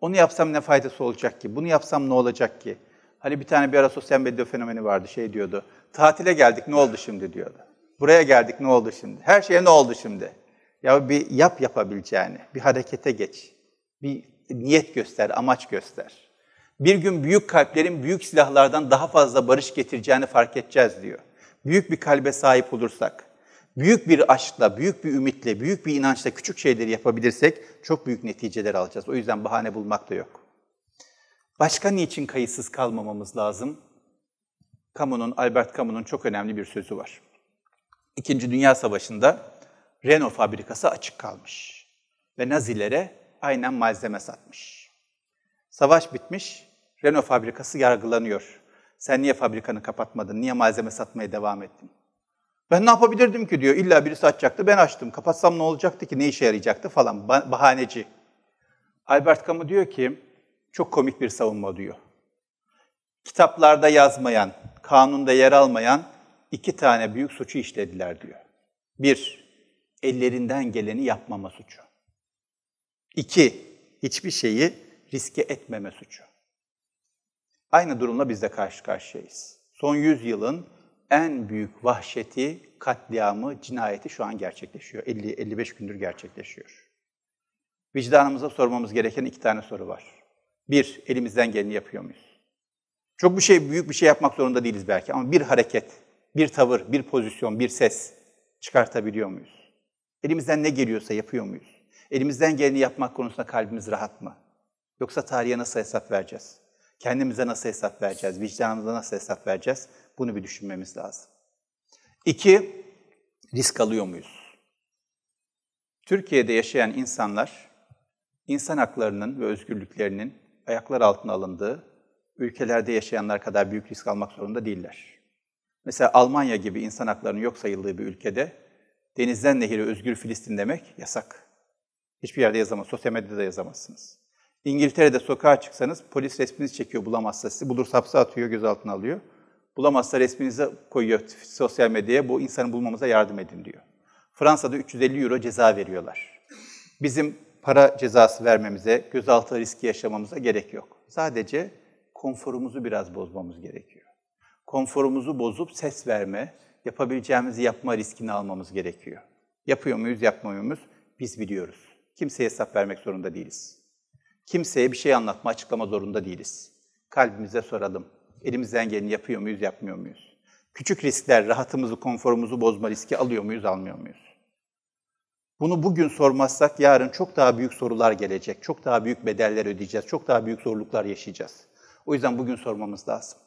Onu yapsam ne faydası olacak ki? Bunu yapsam ne olacak ki? Hani bir tane bir ara sosyal medya fenomeni vardı, şey diyordu. Tatile geldik ne oldu şimdi diyordu. Buraya geldik ne oldu şimdi? Her şeye ne oldu şimdi? Ya bir yap yapabileceğini, bir harekete geç, bir niyet göster, amaç göster. Bir gün büyük kalplerin büyük silahlardan daha fazla barış getireceğini fark edeceğiz diyor. Büyük bir kalbe sahip olursak, büyük bir aşkla, büyük bir ümitle, büyük bir inançla küçük şeyleri yapabilirsek çok büyük neticeler alacağız. O yüzden bahane bulmak da yok. Başka niçin kayıtsız kalmamamız lazım? Camus'un, Albert Camus'un çok önemli bir sözü var. İkinci Dünya Savaşı'nda Renault fabrikası açık kalmış ve Nazilere aynen malzeme satmış. Savaş bitmiş, Renault fabrikası yargılanıyor. Sen niye fabrikanı kapatmadın, niye malzeme satmaya devam ettin? Ben ne yapabilirdim ki diyor, İlla birisi açacaktı, ben açtım. Kapatsam ne olacaktı ki, ne işe yarayacaktı falan, bahaneci. Albert Camus diyor ki, çok komik bir savunma diyor. Kitaplarda yazmayan, kanunda yer almayan iki tane büyük suçu işlediler diyor. Bir, ellerinden geleni yapmama suçu. İki, hiçbir şeyi riske etmeme suçu. Aynı durumla biz de karşı karşıyayız. Son yılın en büyük vahşeti, katliamı, cinayeti şu an gerçekleşiyor. 50-55 gündür gerçekleşiyor. Vicdanımıza sormamız gereken iki tane soru var. Bir, elimizden geleni yapıyor muyuz? Çok bir şey, büyük bir şey yapmak zorunda değiliz belki ama bir hareket, bir tavır, bir pozisyon, bir ses çıkartabiliyor muyuz? Elimizden ne geliyorsa yapıyor muyuz? Elimizden geleni yapmak konusunda kalbimiz rahat mı? Yoksa tarihe nasıl hesap vereceğiz? Kendimize nasıl hesap vereceğiz? Vicdanımıza nasıl hesap vereceğiz? Bunu bir düşünmemiz lazım. İki, risk alıyor muyuz? Türkiye'de yaşayan insanlar, insan haklarının ve özgürlüklerinin ayaklar altına alındığı ülkelerde yaşayanlar kadar büyük risk almak zorunda değiller. Mesela Almanya gibi insan haklarının yok sayıldığı bir ülkede denizden nehire özgür Filistin demek yasak. Hiçbir yerde yazamazsınız. sosyal medyada yazamazsınız. İngiltere'de sokağa çıksanız polis resminizi çekiyor bulamazsa sizi. Bulursa hapse atıyor, gözaltına alıyor. Bulamazsa resminizi koyuyor sosyal medyaya. Bu insanı bulmamıza yardım edin diyor. Fransa'da 350 euro ceza veriyorlar. Bizim para cezası vermemize, gözaltı riski yaşamamıza gerek yok. Sadece konforumuzu biraz bozmamız gerekiyor. Konforumuzu bozup ses verme, yapabileceğimizi yapma riskini almamız gerekiyor. Yapıyor muyuz, yapmıyor muyuz? Biz biliyoruz. Kimseye hesap vermek zorunda değiliz. Kimseye bir şey anlatma, açıklama zorunda değiliz. Kalbimize soralım. Elimizden geleni yapıyor muyuz, yapmıyor muyuz? Küçük riskler, rahatımızı, konforumuzu bozma riski alıyor muyuz, almıyor muyuz? Bunu bugün sormazsak yarın çok daha büyük sorular gelecek, çok daha büyük bedeller ödeyeceğiz, çok daha büyük zorluklar yaşayacağız. O yüzden bugün sormamız lazım.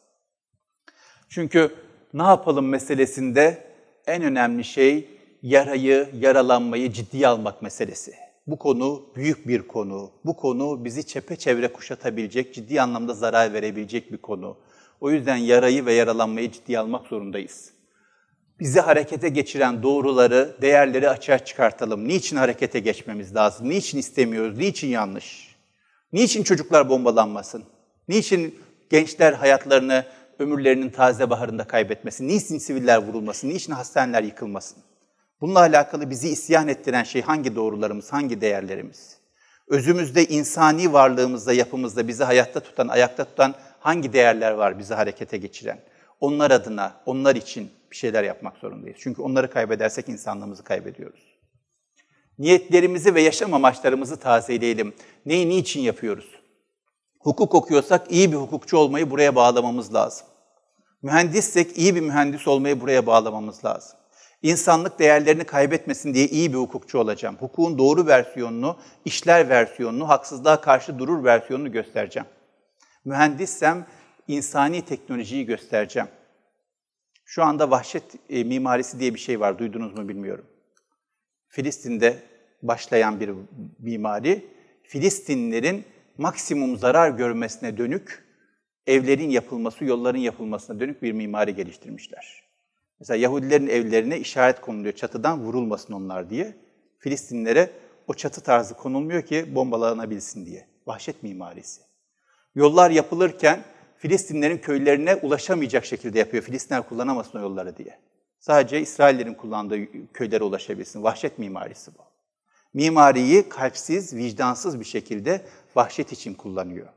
Çünkü ne yapalım meselesinde en önemli şey yarayı, yaralanmayı ciddiye almak meselesi. Bu konu büyük bir konu. Bu konu bizi çepeçevre kuşatabilecek, ciddi anlamda zarar verebilecek bir konu. O yüzden yarayı ve yaralanmayı ciddiye almak zorundayız. Bizi harekete geçiren doğruları, değerleri açığa çıkartalım. Niçin harekete geçmemiz lazım? Niçin istemiyoruz? Niçin yanlış? Niçin çocuklar bombalanmasın? Niçin gençler hayatlarını ömürlerinin taze baharında kaybetmesi, niçin siviller vurulması, niçin hastaneler yıkılmasın? Bununla alakalı bizi isyan ettiren şey hangi doğrularımız, hangi değerlerimiz? Özümüzde, insani varlığımızda, yapımızda bizi hayatta tutan, ayakta tutan hangi değerler var bizi harekete geçiren? Onlar adına, onlar için bir şeyler yapmak zorundayız. Çünkü onları kaybedersek insanlığımızı kaybediyoruz. Niyetlerimizi ve yaşam amaçlarımızı tazeleyelim. Neyi niçin yapıyoruz? hukuk okuyorsak iyi bir hukukçu olmayı buraya bağlamamız lazım. Mühendissek iyi bir mühendis olmayı buraya bağlamamız lazım. İnsanlık değerlerini kaybetmesin diye iyi bir hukukçu olacağım. Hukukun doğru versiyonunu, işler versiyonunu, haksızlığa karşı durur versiyonunu göstereceğim. Mühendissem insani teknolojiyi göstereceğim. Şu anda vahşet e, mimarisi diye bir şey var, duydunuz mu bilmiyorum. Filistin'de başlayan bir mimari, Filistinlerin maksimum zarar görmesine dönük evlerin yapılması, yolların yapılmasına dönük bir mimari geliştirmişler. Mesela Yahudilerin evlerine işaret konuluyor çatıdan vurulmasın onlar diye. Filistinlere o çatı tarzı konulmuyor ki bombalanabilsin diye. Vahşet mimarisi. Yollar yapılırken Filistinlerin köylerine ulaşamayacak şekilde yapıyor. Filistinler kullanamasın o yolları diye. Sadece İsraillerin kullandığı köylere ulaşabilsin. Vahşet mimarisi bu. Mimariyi kalpsiz, vicdansız bir şekilde vahşet için kullanıyor.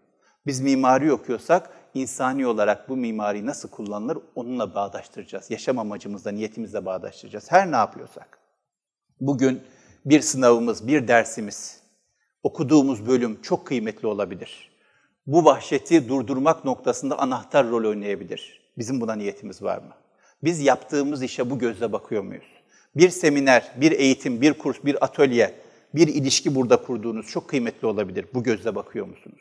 Biz mimari okuyorsak insani olarak bu mimari nasıl kullanılır onunla bağdaştıracağız. Yaşam amacımızla, niyetimizle bağdaştıracağız. Her ne yapıyorsak. Bugün bir sınavımız, bir dersimiz, okuduğumuz bölüm çok kıymetli olabilir. Bu vahşeti durdurmak noktasında anahtar rol oynayabilir. Bizim buna niyetimiz var mı? Biz yaptığımız işe bu gözle bakıyor muyuz? Bir seminer, bir eğitim, bir kurs, bir atölye bir ilişki burada kurduğunuz çok kıymetli olabilir. Bu gözle bakıyor musunuz?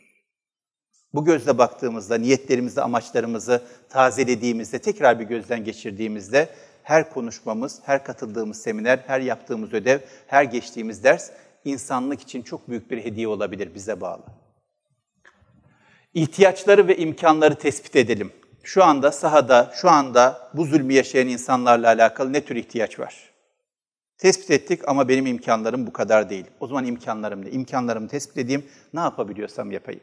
Bu gözle baktığımızda, niyetlerimizi, amaçlarımızı tazelediğimizde, tekrar bir gözden geçirdiğimizde her konuşmamız, her katıldığımız seminer, her yaptığımız ödev, her geçtiğimiz ders insanlık için çok büyük bir hediye olabilir bize bağlı. İhtiyaçları ve imkanları tespit edelim. Şu anda sahada, şu anda bu zulmü yaşayan insanlarla alakalı ne tür ihtiyaç var? Tespit ettik ama benim imkanlarım bu kadar değil. O zaman imkanlarım ne? İmkanlarımı tespit edeyim, ne yapabiliyorsam yapayım.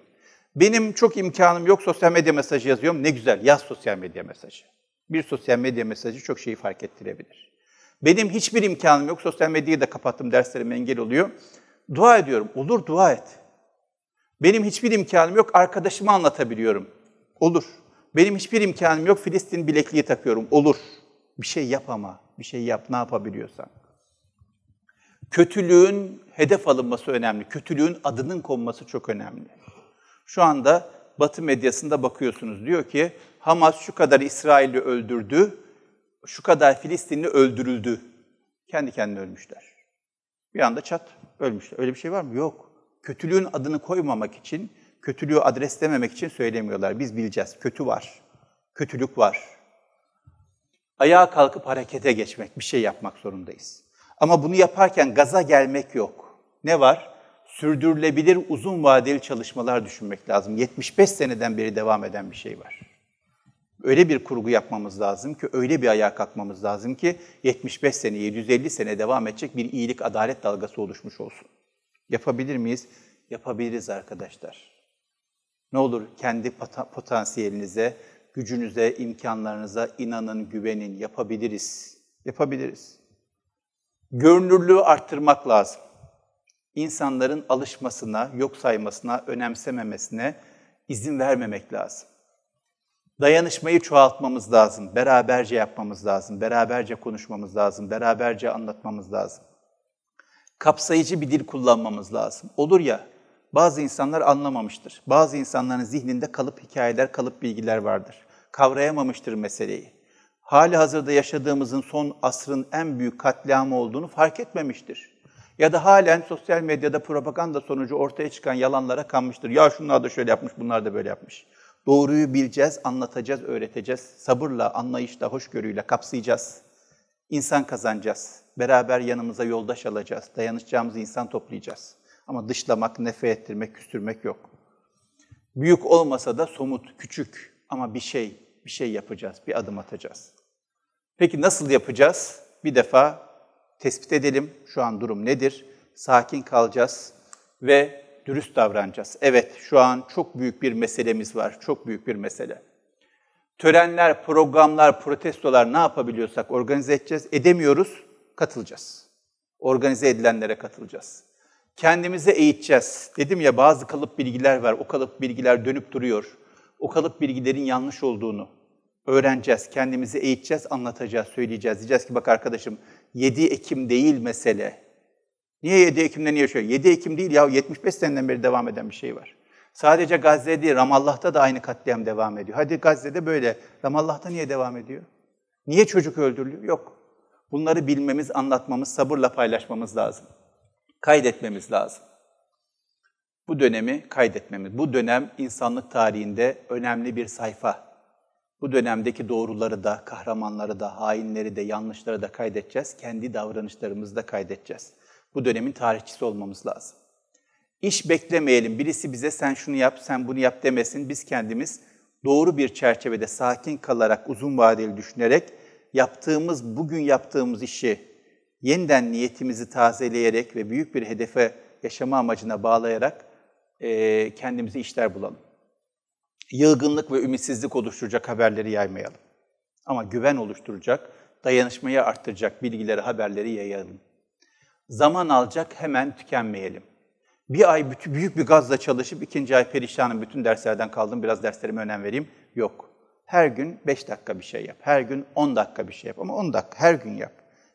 Benim çok imkanım yok, sosyal medya mesajı yazıyorum. Ne güzel, yaz sosyal medya mesajı. Bir sosyal medya mesajı çok şeyi fark ettirebilir. Benim hiçbir imkanım yok, sosyal medyayı da kapattım, derslerim engel oluyor. Dua ediyorum, olur dua et. Benim hiçbir imkanım yok, Arkadaşımı anlatabiliyorum. Olur. Benim hiçbir imkanım yok, Filistin bilekliği takıyorum. Olur. Bir şey yap ama, bir şey yap ne yapabiliyorsan kötülüğün hedef alınması önemli. Kötülüğün adının konması çok önemli. Şu anda Batı medyasında bakıyorsunuz. Diyor ki Hamas şu kadar İsrail'i öldürdü, şu kadar Filistinli öldürüldü. Kendi kendine ölmüşler. Bir anda çat ölmüşler. Öyle bir şey var mı? Yok. Kötülüğün adını koymamak için, kötülüğü adreslememek için söylemiyorlar. Biz bileceğiz. Kötü var. Kötülük var. Ayağa kalkıp harekete geçmek, bir şey yapmak zorundayız. Ama bunu yaparken gaza gelmek yok. Ne var? Sürdürülebilir uzun vadeli çalışmalar düşünmek lazım. 75 seneden beri devam eden bir şey var. Öyle bir kurgu yapmamız lazım ki, öyle bir ayağa kalkmamız lazım ki 75 sene, 750 sene devam edecek bir iyilik, adalet dalgası oluşmuş olsun. Yapabilir miyiz? Yapabiliriz arkadaşlar. Ne olur kendi potansiyelinize, gücünüze, imkanlarınıza inanın, güvenin, yapabiliriz. Yapabiliriz görünürlüğü arttırmak lazım. İnsanların alışmasına, yok saymasına, önemsememesine izin vermemek lazım. Dayanışmayı çoğaltmamız lazım, beraberce yapmamız lazım, beraberce konuşmamız lazım, beraberce anlatmamız lazım. Kapsayıcı bir dil kullanmamız lazım. Olur ya, bazı insanlar anlamamıştır. Bazı insanların zihninde kalıp hikayeler, kalıp bilgiler vardır. Kavrayamamıştır meseleyi hali hazırda yaşadığımızın son asrın en büyük katliamı olduğunu fark etmemiştir. Ya da halen sosyal medyada propaganda sonucu ortaya çıkan yalanlara kanmıştır. Ya şunlar da şöyle yapmış, bunlar da böyle yapmış. Doğruyu bileceğiz, anlatacağız, öğreteceğiz. Sabırla, anlayışla, hoşgörüyle kapsayacağız. İnsan kazanacağız. Beraber yanımıza yoldaş alacağız. Dayanışacağımız insan toplayacağız. Ama dışlamak, nefret ettirmek, küstürmek yok. Büyük olmasa da somut, küçük ama bir şey, bir şey yapacağız, bir adım atacağız. Peki nasıl yapacağız? Bir defa tespit edelim şu an durum nedir? Sakin kalacağız ve dürüst davranacağız. Evet, şu an çok büyük bir meselemiz var, çok büyük bir mesele. Törenler, programlar, protestolar ne yapabiliyorsak organize edeceğiz. Edemiyoruz, katılacağız. Organize edilenlere katılacağız. Kendimize eğiteceğiz. Dedim ya bazı kalıp bilgiler var. O kalıp bilgiler dönüp duruyor. O kalıp bilgilerin yanlış olduğunu, öğreneceğiz, kendimizi eğiteceğiz, anlatacağız, söyleyeceğiz. Diyeceğiz ki bak arkadaşım 7 Ekim değil mesele. Niye 7 Ekim'de niye şöyle? 7 Ekim değil ya 75 seneden beri devam eden bir şey var. Sadece Gazze değil, Ramallah'ta da aynı katliam devam ediyor. Hadi Gazze'de böyle, Ramallah'ta niye devam ediyor? Niye çocuk öldürülüyor? Yok. Bunları bilmemiz, anlatmamız, sabırla paylaşmamız lazım. Kaydetmemiz lazım. Bu dönemi kaydetmemiz. Bu dönem insanlık tarihinde önemli bir sayfa. Bu dönemdeki doğruları da, kahramanları da, hainleri de, yanlışları da kaydedeceğiz. Kendi davranışlarımızı da kaydedeceğiz. Bu dönemin tarihçisi olmamız lazım. İş beklemeyelim. Birisi bize sen şunu yap, sen bunu yap demesin. Biz kendimiz doğru bir çerçevede sakin kalarak, uzun vadeli düşünerek yaptığımız, bugün yaptığımız işi yeniden niyetimizi tazeleyerek ve büyük bir hedefe yaşama amacına bağlayarak e, kendimizi işler bulalım yılgınlık ve ümitsizlik oluşturacak haberleri yaymayalım. Ama güven oluşturacak, dayanışmayı arttıracak bilgileri, haberleri yayalım. Zaman alacak, hemen tükenmeyelim. Bir ay büyük bir gazla çalışıp ikinci ay perişanım, bütün derslerden kaldım, biraz derslerime önem vereyim. Yok. Her gün 5 dakika bir şey yap, her gün 10 dakika bir şey yap ama 10 dakika her gün yap.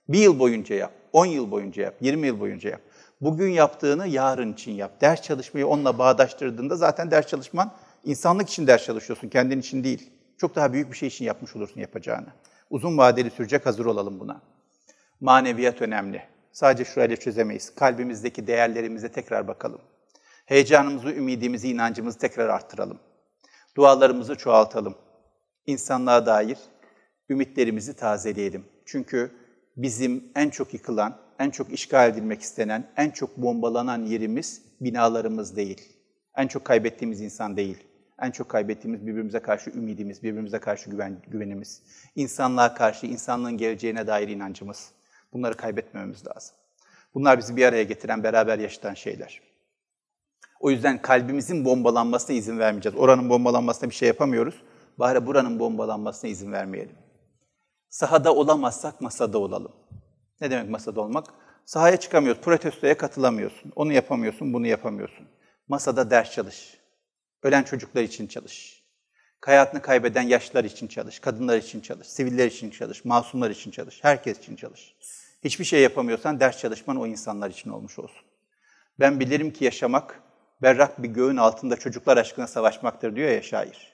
Bir yıl boyunca yap, 10 yıl boyunca yap, 20 yıl boyunca yap. Bugün yaptığını yarın için yap. Ders çalışmayı onunla bağdaştırdığında zaten ders çalışman insanlık için ders çalışıyorsun, kendin için değil. Çok daha büyük bir şey için yapmış olursun yapacağını. Uzun vadeli sürecek hazır olalım buna. Maneviyat önemli. Sadece şurayla çözemeyiz. Kalbimizdeki değerlerimize tekrar bakalım. Heyecanımızı, ümidimizi, inancımızı tekrar arttıralım. Dualarımızı çoğaltalım. İnsanlığa dair ümitlerimizi tazeleyelim. Çünkü bizim en çok yıkılan, en çok işgal edilmek istenen, en çok bombalanan yerimiz binalarımız değil. En çok kaybettiğimiz insan değil en çok kaybettiğimiz birbirimize karşı ümidimiz, birbirimize karşı güven, güvenimiz, insanlığa karşı, insanlığın geleceğine dair inancımız. Bunları kaybetmememiz lazım. Bunlar bizi bir araya getiren, beraber yaşatan şeyler. O yüzden kalbimizin bombalanmasına izin vermeyeceğiz. Oranın bombalanmasına bir şey yapamıyoruz. Bari buranın bombalanmasına izin vermeyelim. Sahada olamazsak masada olalım. Ne demek masada olmak? Sahaya çıkamıyorsun, protestoya katılamıyorsun. Onu yapamıyorsun, bunu yapamıyorsun. Masada ders çalış. Ölen çocuklar için çalış. Hayatını kaybeden yaşlılar için çalış, kadınlar için çalış, siviller için çalış, masumlar için çalış, herkes için çalış. Hiçbir şey yapamıyorsan ders çalışman o insanlar için olmuş olsun. Ben bilirim ki yaşamak berrak bir göğün altında çocuklar aşkına savaşmaktır diyor ya şair.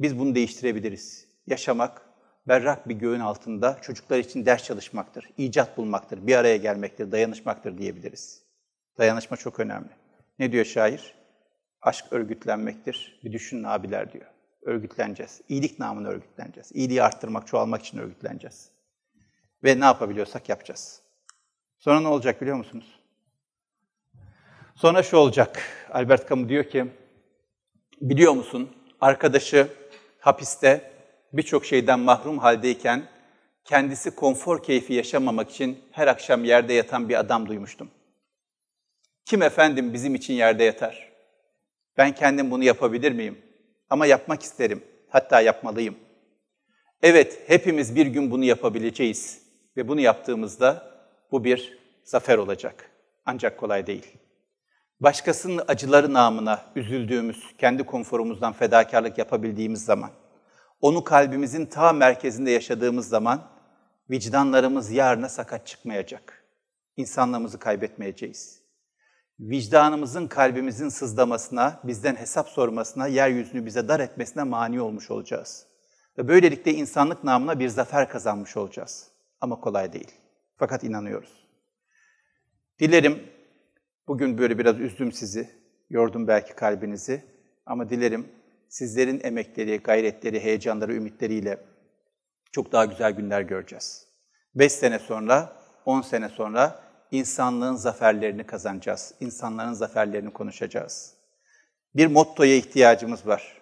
Biz bunu değiştirebiliriz. Yaşamak berrak bir göğün altında çocuklar için ders çalışmaktır, icat bulmaktır, bir araya gelmektir, dayanışmaktır diyebiliriz. Dayanışma çok önemli. Ne diyor şair? Aşk örgütlenmektir. Bir düşünün abiler diyor. Örgütleneceğiz. İyilik namına örgütleneceğiz. İyiliği arttırmak, çoğalmak için örgütleneceğiz. Ve ne yapabiliyorsak yapacağız. Sonra ne olacak biliyor musunuz? Sonra şu olacak. Albert Camus diyor ki, biliyor musun arkadaşı hapiste birçok şeyden mahrum haldeyken kendisi konfor keyfi yaşamamak için her akşam yerde yatan bir adam duymuştum. Kim efendim bizim için yerde yatar? Ben kendim bunu yapabilir miyim? Ama yapmak isterim. Hatta yapmalıyım. Evet, hepimiz bir gün bunu yapabileceğiz ve bunu yaptığımızda bu bir zafer olacak. Ancak kolay değil. Başkasının acıları namına üzüldüğümüz, kendi konforumuzdan fedakarlık yapabildiğimiz zaman, onu kalbimizin ta merkezinde yaşadığımız zaman vicdanlarımız yarına sakat çıkmayacak. İnsanlığımızı kaybetmeyeceğiz vicdanımızın, kalbimizin sızlamasına, bizden hesap sormasına, yeryüzünü bize dar etmesine mani olmuş olacağız. Ve böylelikle insanlık namına bir zafer kazanmış olacağız. Ama kolay değil. Fakat inanıyoruz. Dilerim, bugün böyle biraz üzdüm sizi, yordum belki kalbinizi ama dilerim sizlerin emekleri, gayretleri, heyecanları, ümitleriyle çok daha güzel günler göreceğiz. Beş sene sonra, on sene sonra insanlığın zaferlerini kazanacağız. İnsanların zaferlerini konuşacağız. Bir mottoya ihtiyacımız var.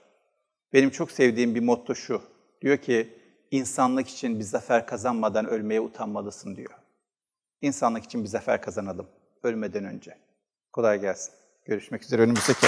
Benim çok sevdiğim bir motto şu. Diyor ki, insanlık için bir zafer kazanmadan ölmeye utanmalısın diyor. İnsanlık için bir zafer kazanalım ölmeden önce. Kolay gelsin. Görüşmek üzere önümüzdeki.